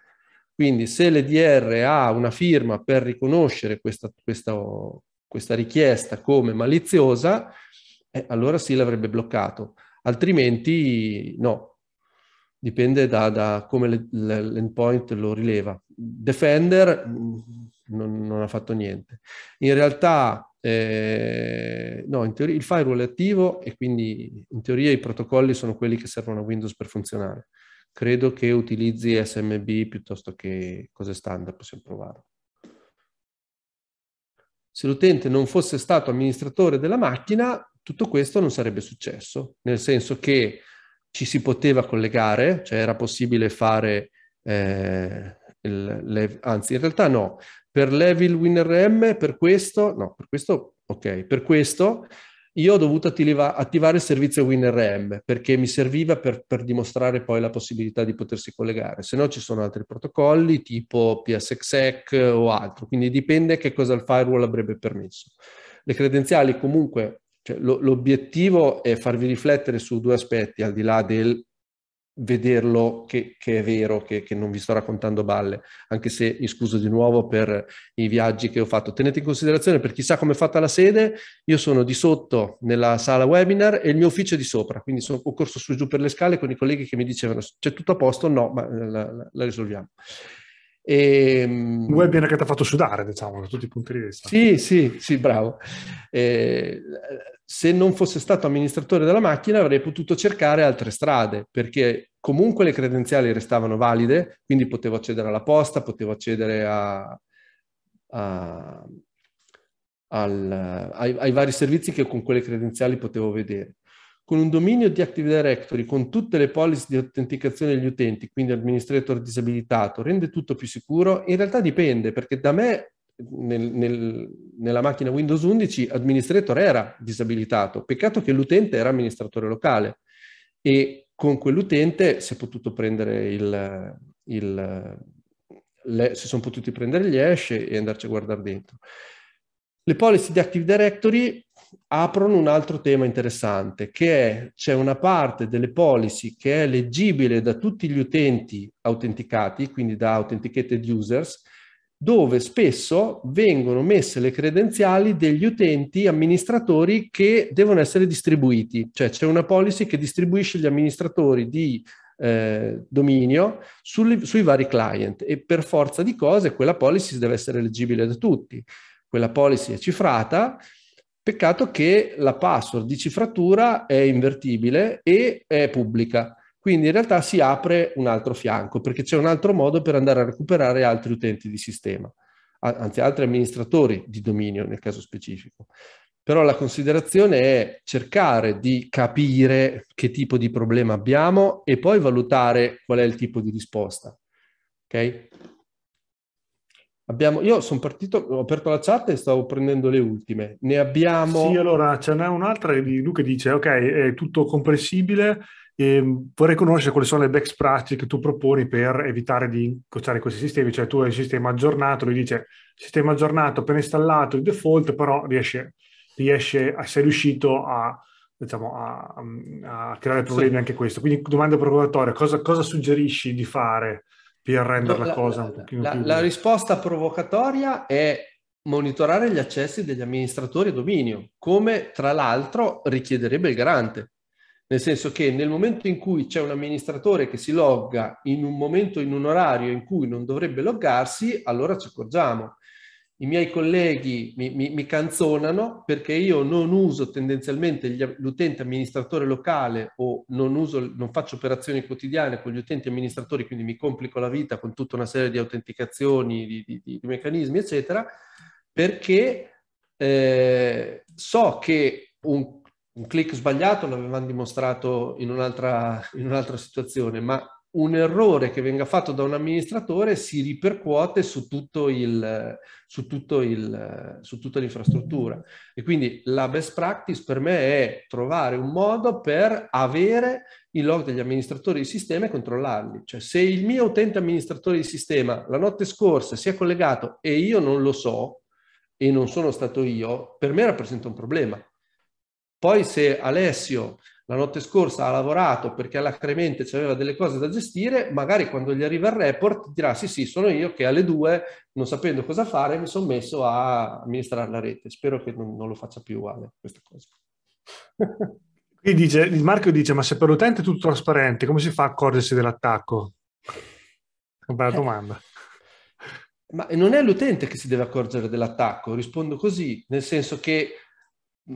Quindi se l'EDR ha una firma per riconoscere questa, questa, questa richiesta come maliziosa, eh, allora sì l'avrebbe bloccato, altrimenti no dipende da, da come l'endpoint lo rileva. Defender mm, non, non ha fatto niente. In realtà, eh, no, in teoria il firewall è attivo e quindi in teoria i protocolli sono quelli che servono a Windows per funzionare. Credo che utilizzi SMB piuttosto che cose standard, possiamo provarlo. Se l'utente non fosse stato amministratore della macchina, tutto questo non sarebbe successo, nel senso che ci si poteva collegare, cioè era possibile fare, eh, il, le, anzi in realtà no, per Level WinRM, per questo, no, per questo, ok, per questo io ho dovuto attiva, attivare il servizio WinRM perché mi serviva per, per, dimostrare poi la possibilità di potersi collegare, se no ci sono altri protocolli tipo PSXEC o altro, quindi dipende che cosa il firewall avrebbe permesso. Le credenziali comunque cioè, lo, l'obiettivo è farvi riflettere su due aspetti, al di là del vederlo che, che è vero, che, che, non vi sto raccontando balle, anche se mi scuso di nuovo per i viaggi che ho fatto. Tenete in considerazione, per chissà come è fatta la sede, io sono di sotto nella sala webinar e il mio ufficio è di sopra, quindi sono, ho corso su e giù per le scale con i colleghi che mi dicevano c'è tutto a posto, no, ma eh, la, la, la risolviamo. E, un webinar che ti ha fatto sudare, diciamo, da tutti i punti di vista. Sì, sì, sì, bravo. Eh, se non fosse stato amministratore della macchina avrei potuto cercare altre strade, perché comunque le credenziali restavano valide, quindi potevo accedere alla posta, potevo accedere a, a, al, ai, ai vari servizi che con quelle credenziali potevo vedere con un dominio di Active Directory, con tutte le policy di autenticazione degli utenti, quindi administrator disabilitato, rende tutto più sicuro? In realtà dipende, perché da me nel, nel, nella macchina Windows 11 administrator era disabilitato, peccato che l'utente era amministratore locale e con quell'utente si è potuto prendere il, il le, si sono potuti prendere gli hash e andarci a guardare dentro. Le policy di Active Directory aprono un altro tema interessante, che è c'è una parte delle policy che è leggibile da tutti gli utenti autenticati, quindi da authenticated users, dove spesso vengono messe le credenziali degli utenti amministratori che devono essere distribuiti, cioè c'è una policy che distribuisce gli amministratori di eh, dominio sui, sui vari client e per forza di cose quella policy deve essere leggibile da tutti. Quella policy è cifrata, Peccato che la password di cifratura è invertibile e è pubblica. Quindi in realtà si apre un altro fianco perché c'è un altro modo per andare a recuperare altri utenti di sistema, anzi altri amministratori di dominio nel caso specifico. Però la considerazione è cercare di capire che tipo di problema abbiamo e poi valutare qual è il tipo di risposta. Ok? Abbiamo, io sono partito, ho aperto la chat e stavo prendendo le ultime. Ne abbiamo. Sì, allora ce n'è un'altra di Luca che dice: Ok, è tutto comprensibile. vorrei conoscere quali sono le best practice che tu proponi per evitare di incrociare questi sistemi. Cioè, tu hai il sistema aggiornato, lui dice: sistema aggiornato appena installato il default, però riesce, riesce a, sei riuscito a, diciamo, a, a creare problemi sì. anche questo. Quindi domanda provocatoria: cosa, cosa suggerisci di fare? per rendere no, la, la, cosa un pochino la, più... La risposta provocatoria è monitorare gli accessi degli amministratori a dominio, come tra l'altro richiederebbe il garante. Nel senso che nel momento in cui c'è un amministratore che si logga in un momento, in un orario in cui non dovrebbe loggarsi, allora ci accorgiamo i miei colleghi mi, mi, mi canzonano perché io non uso tendenzialmente gli, l'utente amministratore locale o non, uso, non faccio operazioni quotidiane con gli utenti amministratori, quindi mi complico la vita con tutta una serie di autenticazioni, di, di, di meccanismi, eccetera, perché eh, so che un, un click sbagliato l'avevano dimostrato in un'altra, in un'altra situazione, ma un errore che venga fatto da un amministratore si ripercuote su, tutto il, su, tutto il, su tutta l'infrastruttura. E quindi la best practice per me è trovare un modo per avere il log degli amministratori di sistema e controllarli. Cioè se il mio utente amministratore di sistema la notte scorsa si è collegato e io non lo so e non sono stato io, per me rappresenta un problema. Poi se Alessio la notte scorsa ha lavorato perché alla cremente delle cose da gestire, magari quando gli arriva il report dirà sì sì sono io che alle due, non sapendo cosa fare, mi sono messo a amministrare la rete. Spero che non, non lo faccia più Ale questa cosa. Qui dice, il marchio dice ma se per l'utente è tutto trasparente, come si fa a accorgersi dell'attacco? Una bella eh. domanda. Ma non è l'utente che si deve accorgere dell'attacco, rispondo così, nel senso che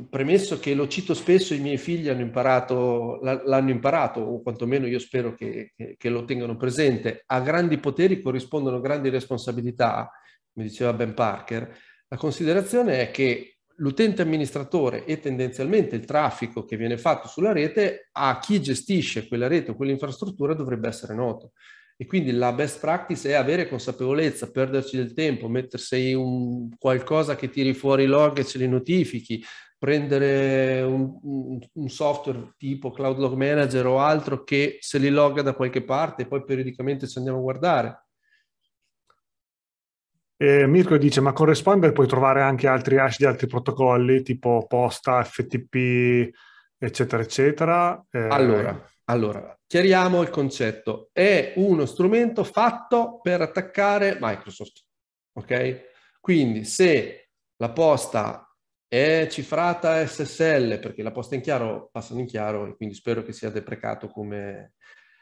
premesso che lo cito spesso, i miei figli hanno imparato, l'hanno imparato, o quantomeno io spero che, che, lo tengano presente, a grandi poteri corrispondono grandi responsabilità, come diceva Ben Parker, la considerazione è che l'utente amministratore e tendenzialmente il traffico che viene fatto sulla rete a chi gestisce quella rete o quell'infrastruttura dovrebbe essere noto. E quindi la best practice è avere consapevolezza, perderci del tempo, mettersi un qualcosa che tiri fuori i log e ce li notifichi, prendere un, un, software tipo Cloud Log Manager o altro che se li logga da qualche parte e poi periodicamente ci andiamo a guardare. Eh, Mirko dice, ma con Responder puoi trovare anche altri hash di altri protocolli, tipo Posta, FTP, eccetera, eccetera. Eh... allora, chiariamo il concetto. È uno strumento fatto per attaccare Microsoft, ok? Quindi se la posta è cifrata SSL perché la posta in chiaro passano in chiaro e quindi spero che sia deprecato come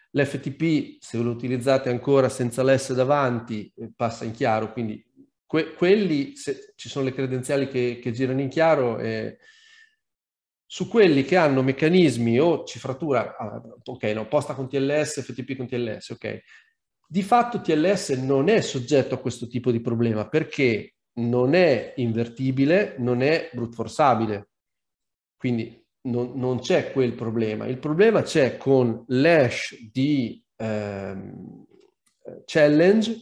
l'FTP se lo utilizzate ancora senza l'S davanti eh, passa in chiaro quindi que- quelli se ci sono le credenziali che, che girano in chiaro eh, su quelli che hanno meccanismi o cifratura ok no posta con TLS FTP con TLS ok di fatto TLS non è soggetto a questo tipo di problema perché non è invertibile, non è brute forzabile. Quindi non, non, c'è quel problema. Il problema c'è con l'hash di ehm, challenge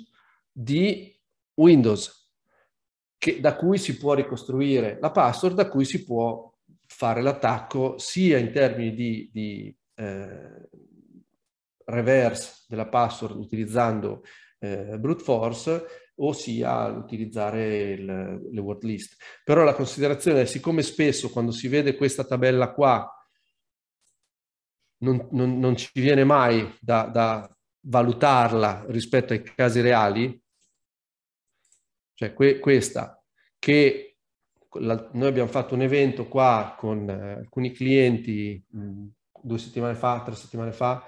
di Windows, che, da cui si può ricostruire la password, da cui si può fare l'attacco sia in termini di, di eh, reverse della password utilizzando eh, brute force, ossia utilizzare il, le word list. Però la considerazione è, siccome spesso quando si vede questa tabella qua, non, non, non ci viene mai da, da, valutarla rispetto ai casi reali, cioè que, questa, che la, noi abbiamo fatto un evento qua con eh, alcuni clienti mh, mm, due settimane fa, tre settimane fa,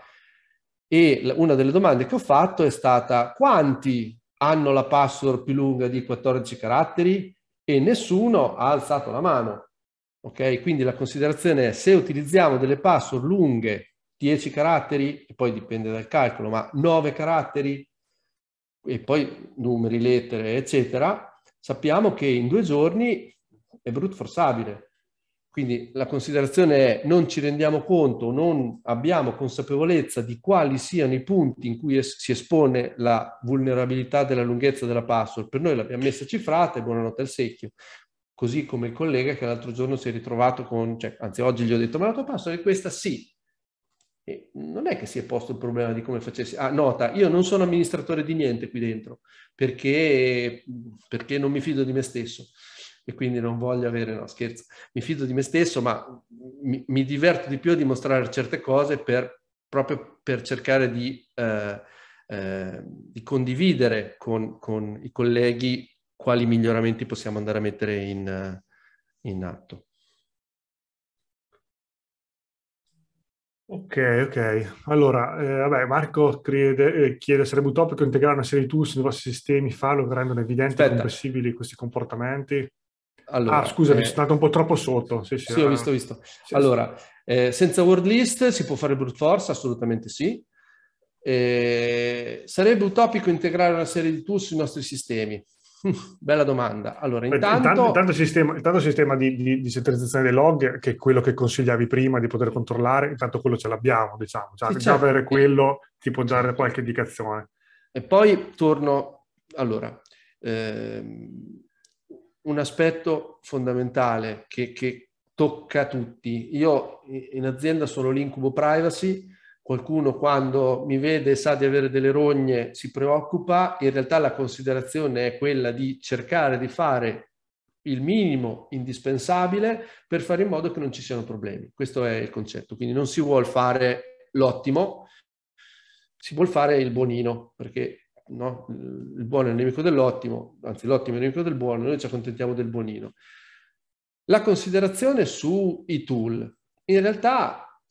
e una delle domande che ho fatto è stata quanti hanno la password più lunga di 14 caratteri e nessuno ha alzato la mano. Ok, quindi la considerazione è se utilizziamo delle password lunghe 10 caratteri, e poi dipende dal calcolo, ma 9 caratteri e poi numeri, lettere, eccetera, sappiamo che in due giorni è brute forzabile quindi la considerazione è non ci rendiamo conto, non abbiamo consapevolezza di quali siano i punti in cui es- si espone la vulnerabilità della lunghezza della password. Per noi l'abbiamo messa cifrata e buonanotte al secchio. Così come il collega che l'altro giorno si è ritrovato con, cioè, anzi oggi gli ho detto ma la tua password è questa? Sì. E non è che si è posto il problema di come facessi. Ah, nota, io non sono amministratore di niente qui dentro perché, perché non mi fido di me stesso e quindi non voglio avere, no scherzo, mi fido di me stesso, ma mi, mi diverto di più a dimostrare certe cose per, proprio per cercare di, eh, eh, di condividere con, con, i colleghi quali miglioramenti possiamo andare a mettere in, eh, in atto. Ok, ok. Allora, eh, vabbè, Marco crede, eh, chiede, sarebbe utopico integrare una serie di tools nei vostri sistemi, farlo, che rendono evidenti e comprensibili questi comportamenti? Allora, ah, scusami, eh, sono andato un po' troppo sotto. Sì, sì, sì ho ah, visto, visto. Sì, allora, eh, senza word list si può fare brute force? Assolutamente sì. Eh, sarebbe utopico integrare una serie di tool sui nostri sistemi? Bella domanda. Allora, intanto... Intanto, intanto sistema, intanto sistema di, di, di centralizzazione dei log, che è quello che consigliavi prima di poter controllare, intanto quello ce l'abbiamo, diciamo. Cioè, già, già certo. avere quello ti può dare qualche indicazione. E poi torno... Allora... Ehm un aspetto fondamentale che, che tocca a tutti. Io in azienda sono l'incubo privacy, qualcuno quando mi vede e sa di avere delle rogne si preoccupa, in realtà la considerazione è quella di cercare di fare il minimo indispensabile per fare in modo che non ci siano problemi. Questo è il concetto, quindi non si vuole fare l'ottimo, si vuole fare il buonino, perché no? il buono è il nemico dell'ottimo, anzi l'ottimo è il nemico del buono, noi ci accontentiamo del buonino. La considerazione sui tool. In realtà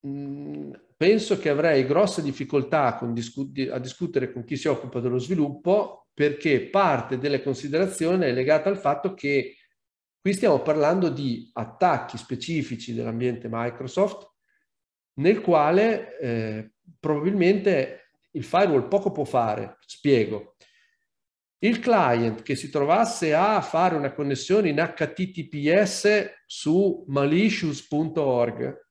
mh, mm, penso che avrei grosse difficoltà discu- a discutere con chi si occupa dello sviluppo perché parte delle considerazioni è legata al fatto che qui stiamo parlando di attacchi specifici dell'ambiente Microsoft nel quale eh, probabilmente il firewall poco può fare, spiego. Il client che si trovasse a fare una connessione in HTTPS su malicious.org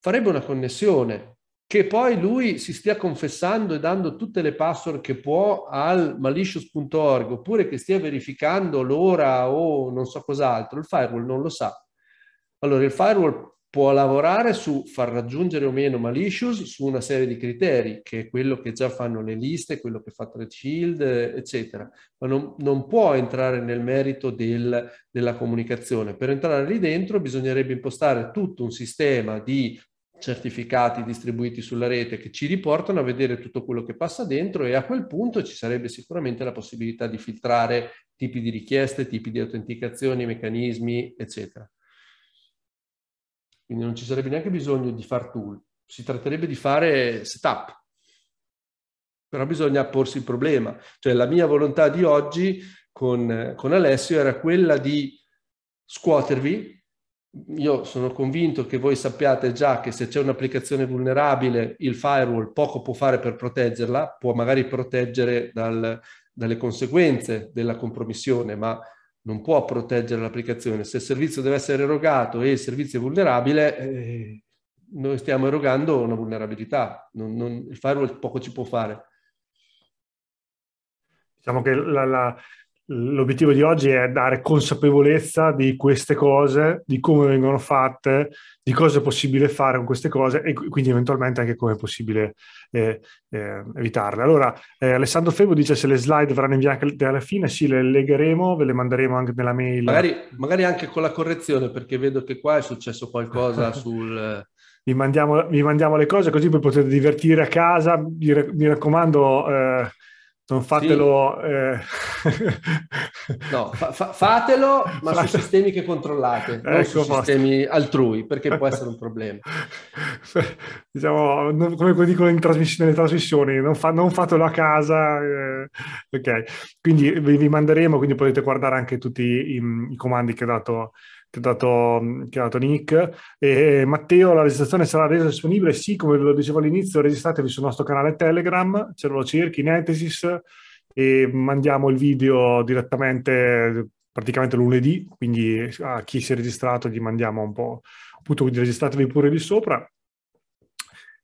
farebbe una connessione che poi lui si stia confessando e dando tutte le password che può al malicious.org oppure che stia verificando l'ora o non so cos'altro, il firewall non lo sa. Allora il firewall può lavorare su far raggiungere o meno malicious su una serie di criteri, che è quello che già fanno le liste, quello che fa Threat Shield, eccetera, ma non, non può entrare nel merito del, della comunicazione. Per entrare lì dentro bisognerebbe impostare tutto un sistema di certificati distribuiti sulla rete che ci riportano a vedere tutto quello che passa dentro e a quel punto ci sarebbe sicuramente la possibilità di filtrare tipi di richieste, tipi di autenticazioni, meccanismi, eccetera quindi non ci sarebbe neanche bisogno di fare tool, si tratterebbe di fare setup. Però bisogna porsi il problema, cioè la mia volontà di oggi con, con Alessio era quella di scuotervi. Io sono convinto che voi sappiate già che se c'è un'applicazione vulnerabile, il firewall poco può fare per proteggerla, può magari proteggere dal, dalle conseguenze della compromissione, ma non può proteggere l'applicazione. Se il servizio deve essere erogato e il servizio è vulnerabile, eh, noi stiamo erogando una vulnerabilità. Non, non, il firewall poco ci può fare. Diciamo che la, la l'obiettivo di oggi è dare consapevolezza di queste cose, di come vengono fatte, di cosa è possibile fare con queste cose e quindi eventualmente anche come è possibile eh, eh, evitarle. Allora, eh, Alessandro Febo dice se le slide verranno inviate alla fine, sì, le legheremo, ve le manderemo anche nella mail. Magari, magari anche con la correzione, perché vedo che qua è successo qualcosa sul... Vi mandiamo, vi mandiamo, le cose così poi potete divertire a casa. Mi, raccomando, eh, non fatelo... Sì. Eh... no, fa- fatelo, ma Fate... su sistemi che controllate, non ecco, su sistemi basta. altrui, perché può essere un problema. diciamo, come dicono in trasmiss- nelle trasmissioni, non, fa- non, fatelo a casa. Eh... ok, quindi vi, vi, manderemo, quindi potete guardare anche tutti i, i comandi che ho dato che ha dato, mm, che ha dato Nick. E, Matteo, la registrazione sarà resa disponibile? Sì, come ve lo dicevo all'inizio, registratevi sul nostro canale Telegram, ce lo cerchi, in Netesis, e mandiamo il video direttamente praticamente lunedì, quindi a chi si è registrato gli mandiamo un po', appunto quindi registratevi pure lì sopra.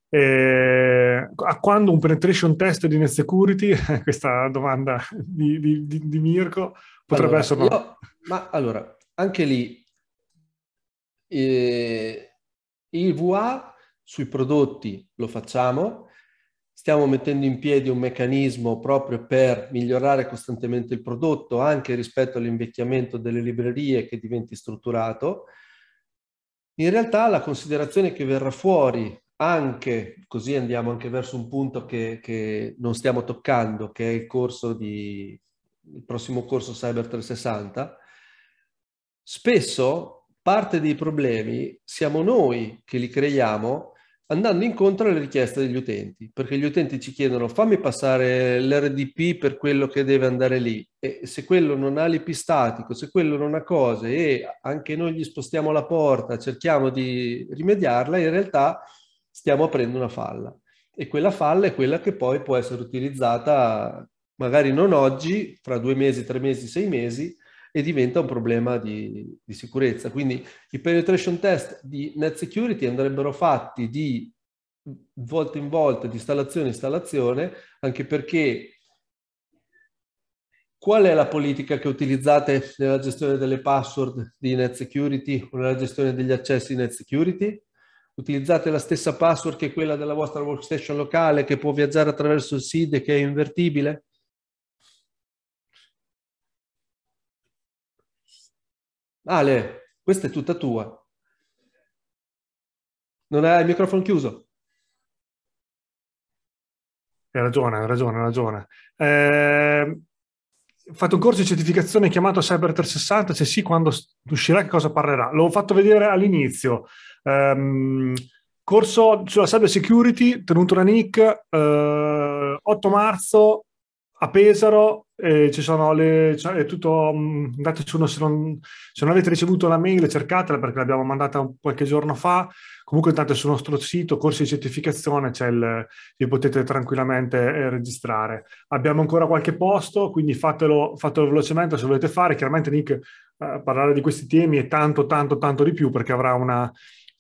E, a quando un penetration test di net security? Questa domanda di, di, di, di Mirko potrebbe allora, essere... Io, ma allora, anche lì e il VA sui prodotti lo facciamo, stiamo mettendo in piedi un meccanismo proprio per migliorare costantemente il prodotto anche rispetto all'invecchiamento delle librerie che diventi strutturato. In realtà la considerazione che verrà fuori anche, così andiamo anche verso un punto che, che non stiamo toccando, che è il, corso di, il prossimo corso Cyber 360, spesso parte dei problemi siamo noi che li creiamo andando incontro alle richieste degli utenti, perché gli utenti ci chiedono fammi passare l'RDP per quello che deve andare lì e se quello non ha l'IP statico, se quello non ha cose e anche noi gli spostiamo la porta, cerchiamo di rimediarla, in realtà stiamo aprendo una falla e quella falla è quella che poi può essere utilizzata magari non oggi, fra due mesi, tre mesi, sei mesi, e diventa un problema di, di sicurezza. Quindi i penetration test di net security andrebbero fatti di volta in volta, di installazione in installazione, anche perché qual è la politica che utilizzate nella gestione delle password di net security o nella gestione degli accessi di net security? utilizzate la stessa password che quella della vostra workstation locale che può viaggiare attraverso il SID che è invertibile? Ale, questa è tutta tua. Non hai il microfono chiuso. Hai ragione, hai ragione, hai ragione. Eh, ho fatto un corso di certificazione chiamato Cyber 360, se sì, quando uscirà che cosa parlerà? L'ho fatto vedere all'inizio. Um, corso sulla cyber security tenuto da Nick eh, 8 marzo a Pesaro eh, ci sono le, cioè, è tutto, andate mm, su uno, se, non, se non avete ricevuto la mail cercatela perché l'abbiamo mandata qualche giorno fa, comunque andate sul nostro sito, corsi di certificazione, c'è il, vi potete tranquillamente eh, registrare. Abbiamo ancora qualche posto, quindi fatelo, fatelo velocemente se volete fare, chiaramente Nick eh, parlare di questi temi è tanto tanto tanto di più perché avrà una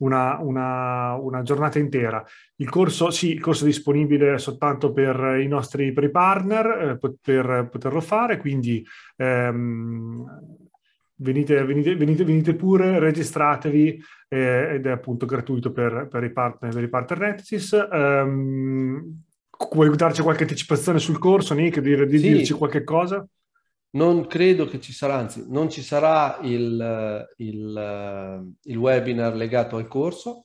una, una, una giornata intera. Il corso, sì, il corso è disponibile soltanto per i nostri per partner, eh, per poterlo fare, quindi ehm, Venite, venite, venite, venite, pure, registratevi eh, ed è appunto gratuito per, per i partner, per i partner Netsis. Um, ehm, vuoi darci qualche anticipazione sul corso, Nick, dire, di, sì. dirci qualche cosa? non credo che ci sarà, anzi non ci sarà il, il, il, webinar legato al corso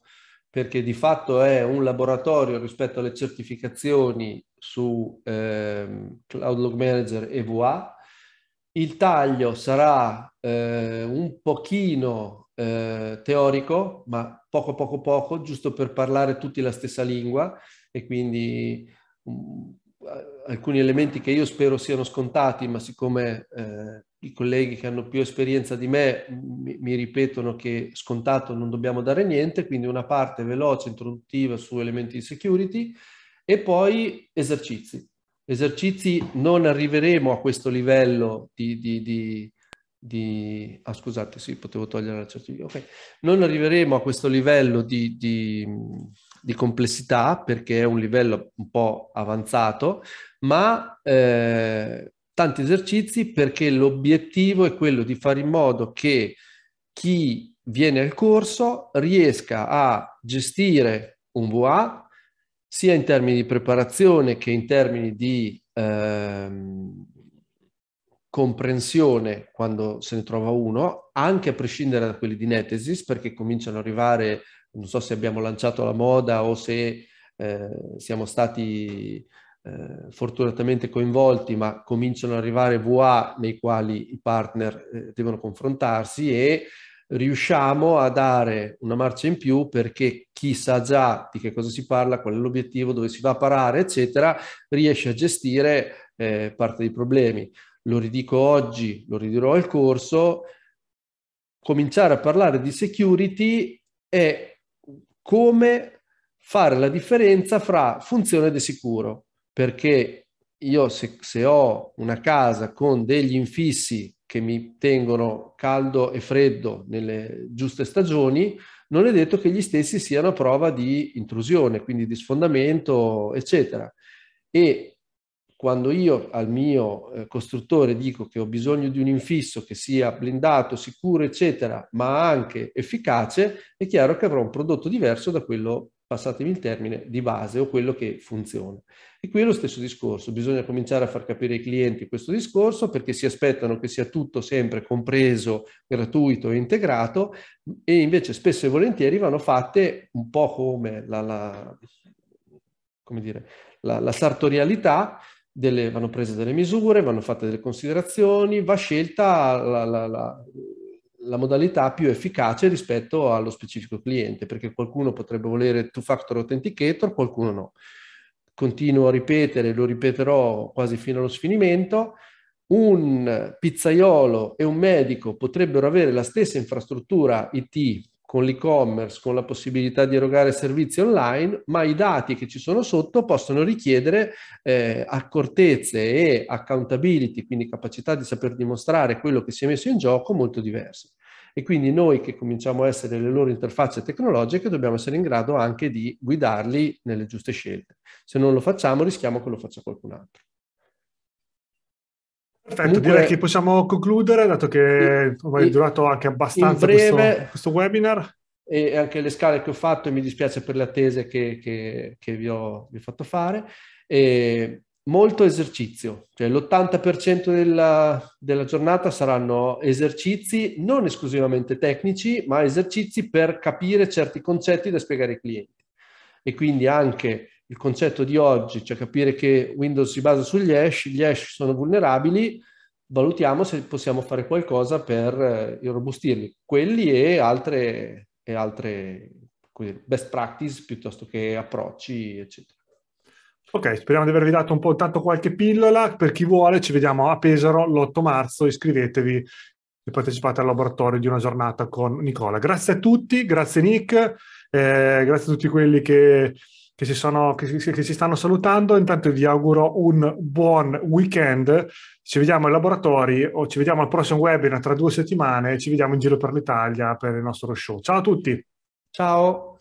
perché di fatto è un laboratorio rispetto alle certificazioni su eh, Cloud Log Manager e VA. Il taglio sarà eh, un pochino eh, teorico, ma poco poco poco, giusto per parlare tutti la stessa lingua e quindi mm, alcuni elementi che io spero siano scontati, ma siccome eh, i colleghi che hanno più esperienza di me mi, mi, ripetono che scontato non dobbiamo dare niente, quindi una parte veloce, introduttiva su elementi di security e poi esercizi. Esercizi non arriveremo a questo livello di... di, di, di ah scusate, sì, potevo togliere la certifica. Okay. Non arriveremo a questo livello di, di complessità perché è un livello un po' avanzato, ma eh, tanti esercizi perché l'obiettivo è quello di fare in modo che chi viene al corso riesca a gestire un VA sia in termini di preparazione che in termini di ehm, comprensione quando se ne trova uno, anche a prescindere da quelli di Netesis, perché cominciano ad arrivare non so se abbiamo lanciato la moda o se eh, siamo stati eh, fortunatamente coinvolti, ma cominciano ad arrivare VA nei quali i partner eh, devono confrontarsi e riusciamo a dare una marcia in più perché chi sa già di che cosa si parla, qual è l'obiettivo, dove si va a parare, eccetera, riesce a gestire eh, parte dei problemi. Lo ridico oggi, lo ridirò al corso, cominciare a parlare di security è come fare la differenza fra funzione di sicuro, perché io se, se ho una casa con degli infissi che mi tengono caldo e freddo nelle giuste stagioni, non è detto che gli stessi siano prova di intrusione, quindi di sfondamento, eccetera. E quando io al mio eh, costruttore dico che ho bisogno di un infisso che sia blindato, sicuro, eccetera, ma anche efficace, è chiaro che avrò un prodotto diverso da quello, passatemi il termine, di base o quello che funziona. E qui è lo stesso discorso, bisogna cominciare a far capire ai clienti questo discorso perché si aspettano che sia tutto sempre compreso, gratuito e integrato e invece spesso e volentieri vanno fatte un po' come la, la come dire, la, la sartorialità delle, vanno prese delle misure, vanno fatte delle considerazioni, va scelta la, la, la, la, modalità più efficace rispetto allo specifico cliente, perché qualcuno potrebbe volere two-factor authenticator, qualcuno no. Continuo a ripetere, lo ripeterò quasi fino allo sfinimento, un pizzaiolo e un medico potrebbero avere la stessa infrastruttura IT con l'e-commerce, con la possibilità di erogare servizi online, ma i dati che ci sono sotto possono richiedere eh, accortezze e accountability, quindi capacità di saper dimostrare quello che si è messo in gioco, molto diverse. E quindi noi che cominciamo a essere le loro interfacce tecnologiche dobbiamo essere in grado anche di guidarli nelle giuste scelte. Se non lo facciamo rischiamo che lo faccia qualcun altro. Perfetto, Comunque, direi che possiamo concludere, dato che è durato anche abbastanza breve, questo, questo, webinar. E anche le scale che ho fatto, e mi dispiace per le attese che, che, che vi, ho, vi, ho, fatto fare. E molto esercizio, cioè l'80% della, della giornata saranno esercizi non esclusivamente tecnici, ma esercizi per capire certi concetti da spiegare ai clienti. E quindi anche il concetto di oggi, cioè capire che Windows si basa sugli hash, gli hash sono vulnerabili, valutiamo se possiamo fare qualcosa per eh, irrobustirli, quelli e altre, e altre best practice piuttosto che approcci, eccetera. Ok, speriamo di avervi dato un po' intanto qualche pillola. Per chi vuole, ci vediamo a Pesaro l'8 marzo. Iscrivetevi e partecipate al laboratorio di una giornata con Nicola. Grazie a tutti, grazie Nick, eh, grazie a tutti quelli che che si, sono, che, che si stanno salutando. Intanto vi auguro un buon weekend. Ci vediamo ai laboratori o ci vediamo al prossimo webinar tra due settimane. Ci vediamo in giro per l'Italia per il nostro show. Ciao a tutti. Ciao.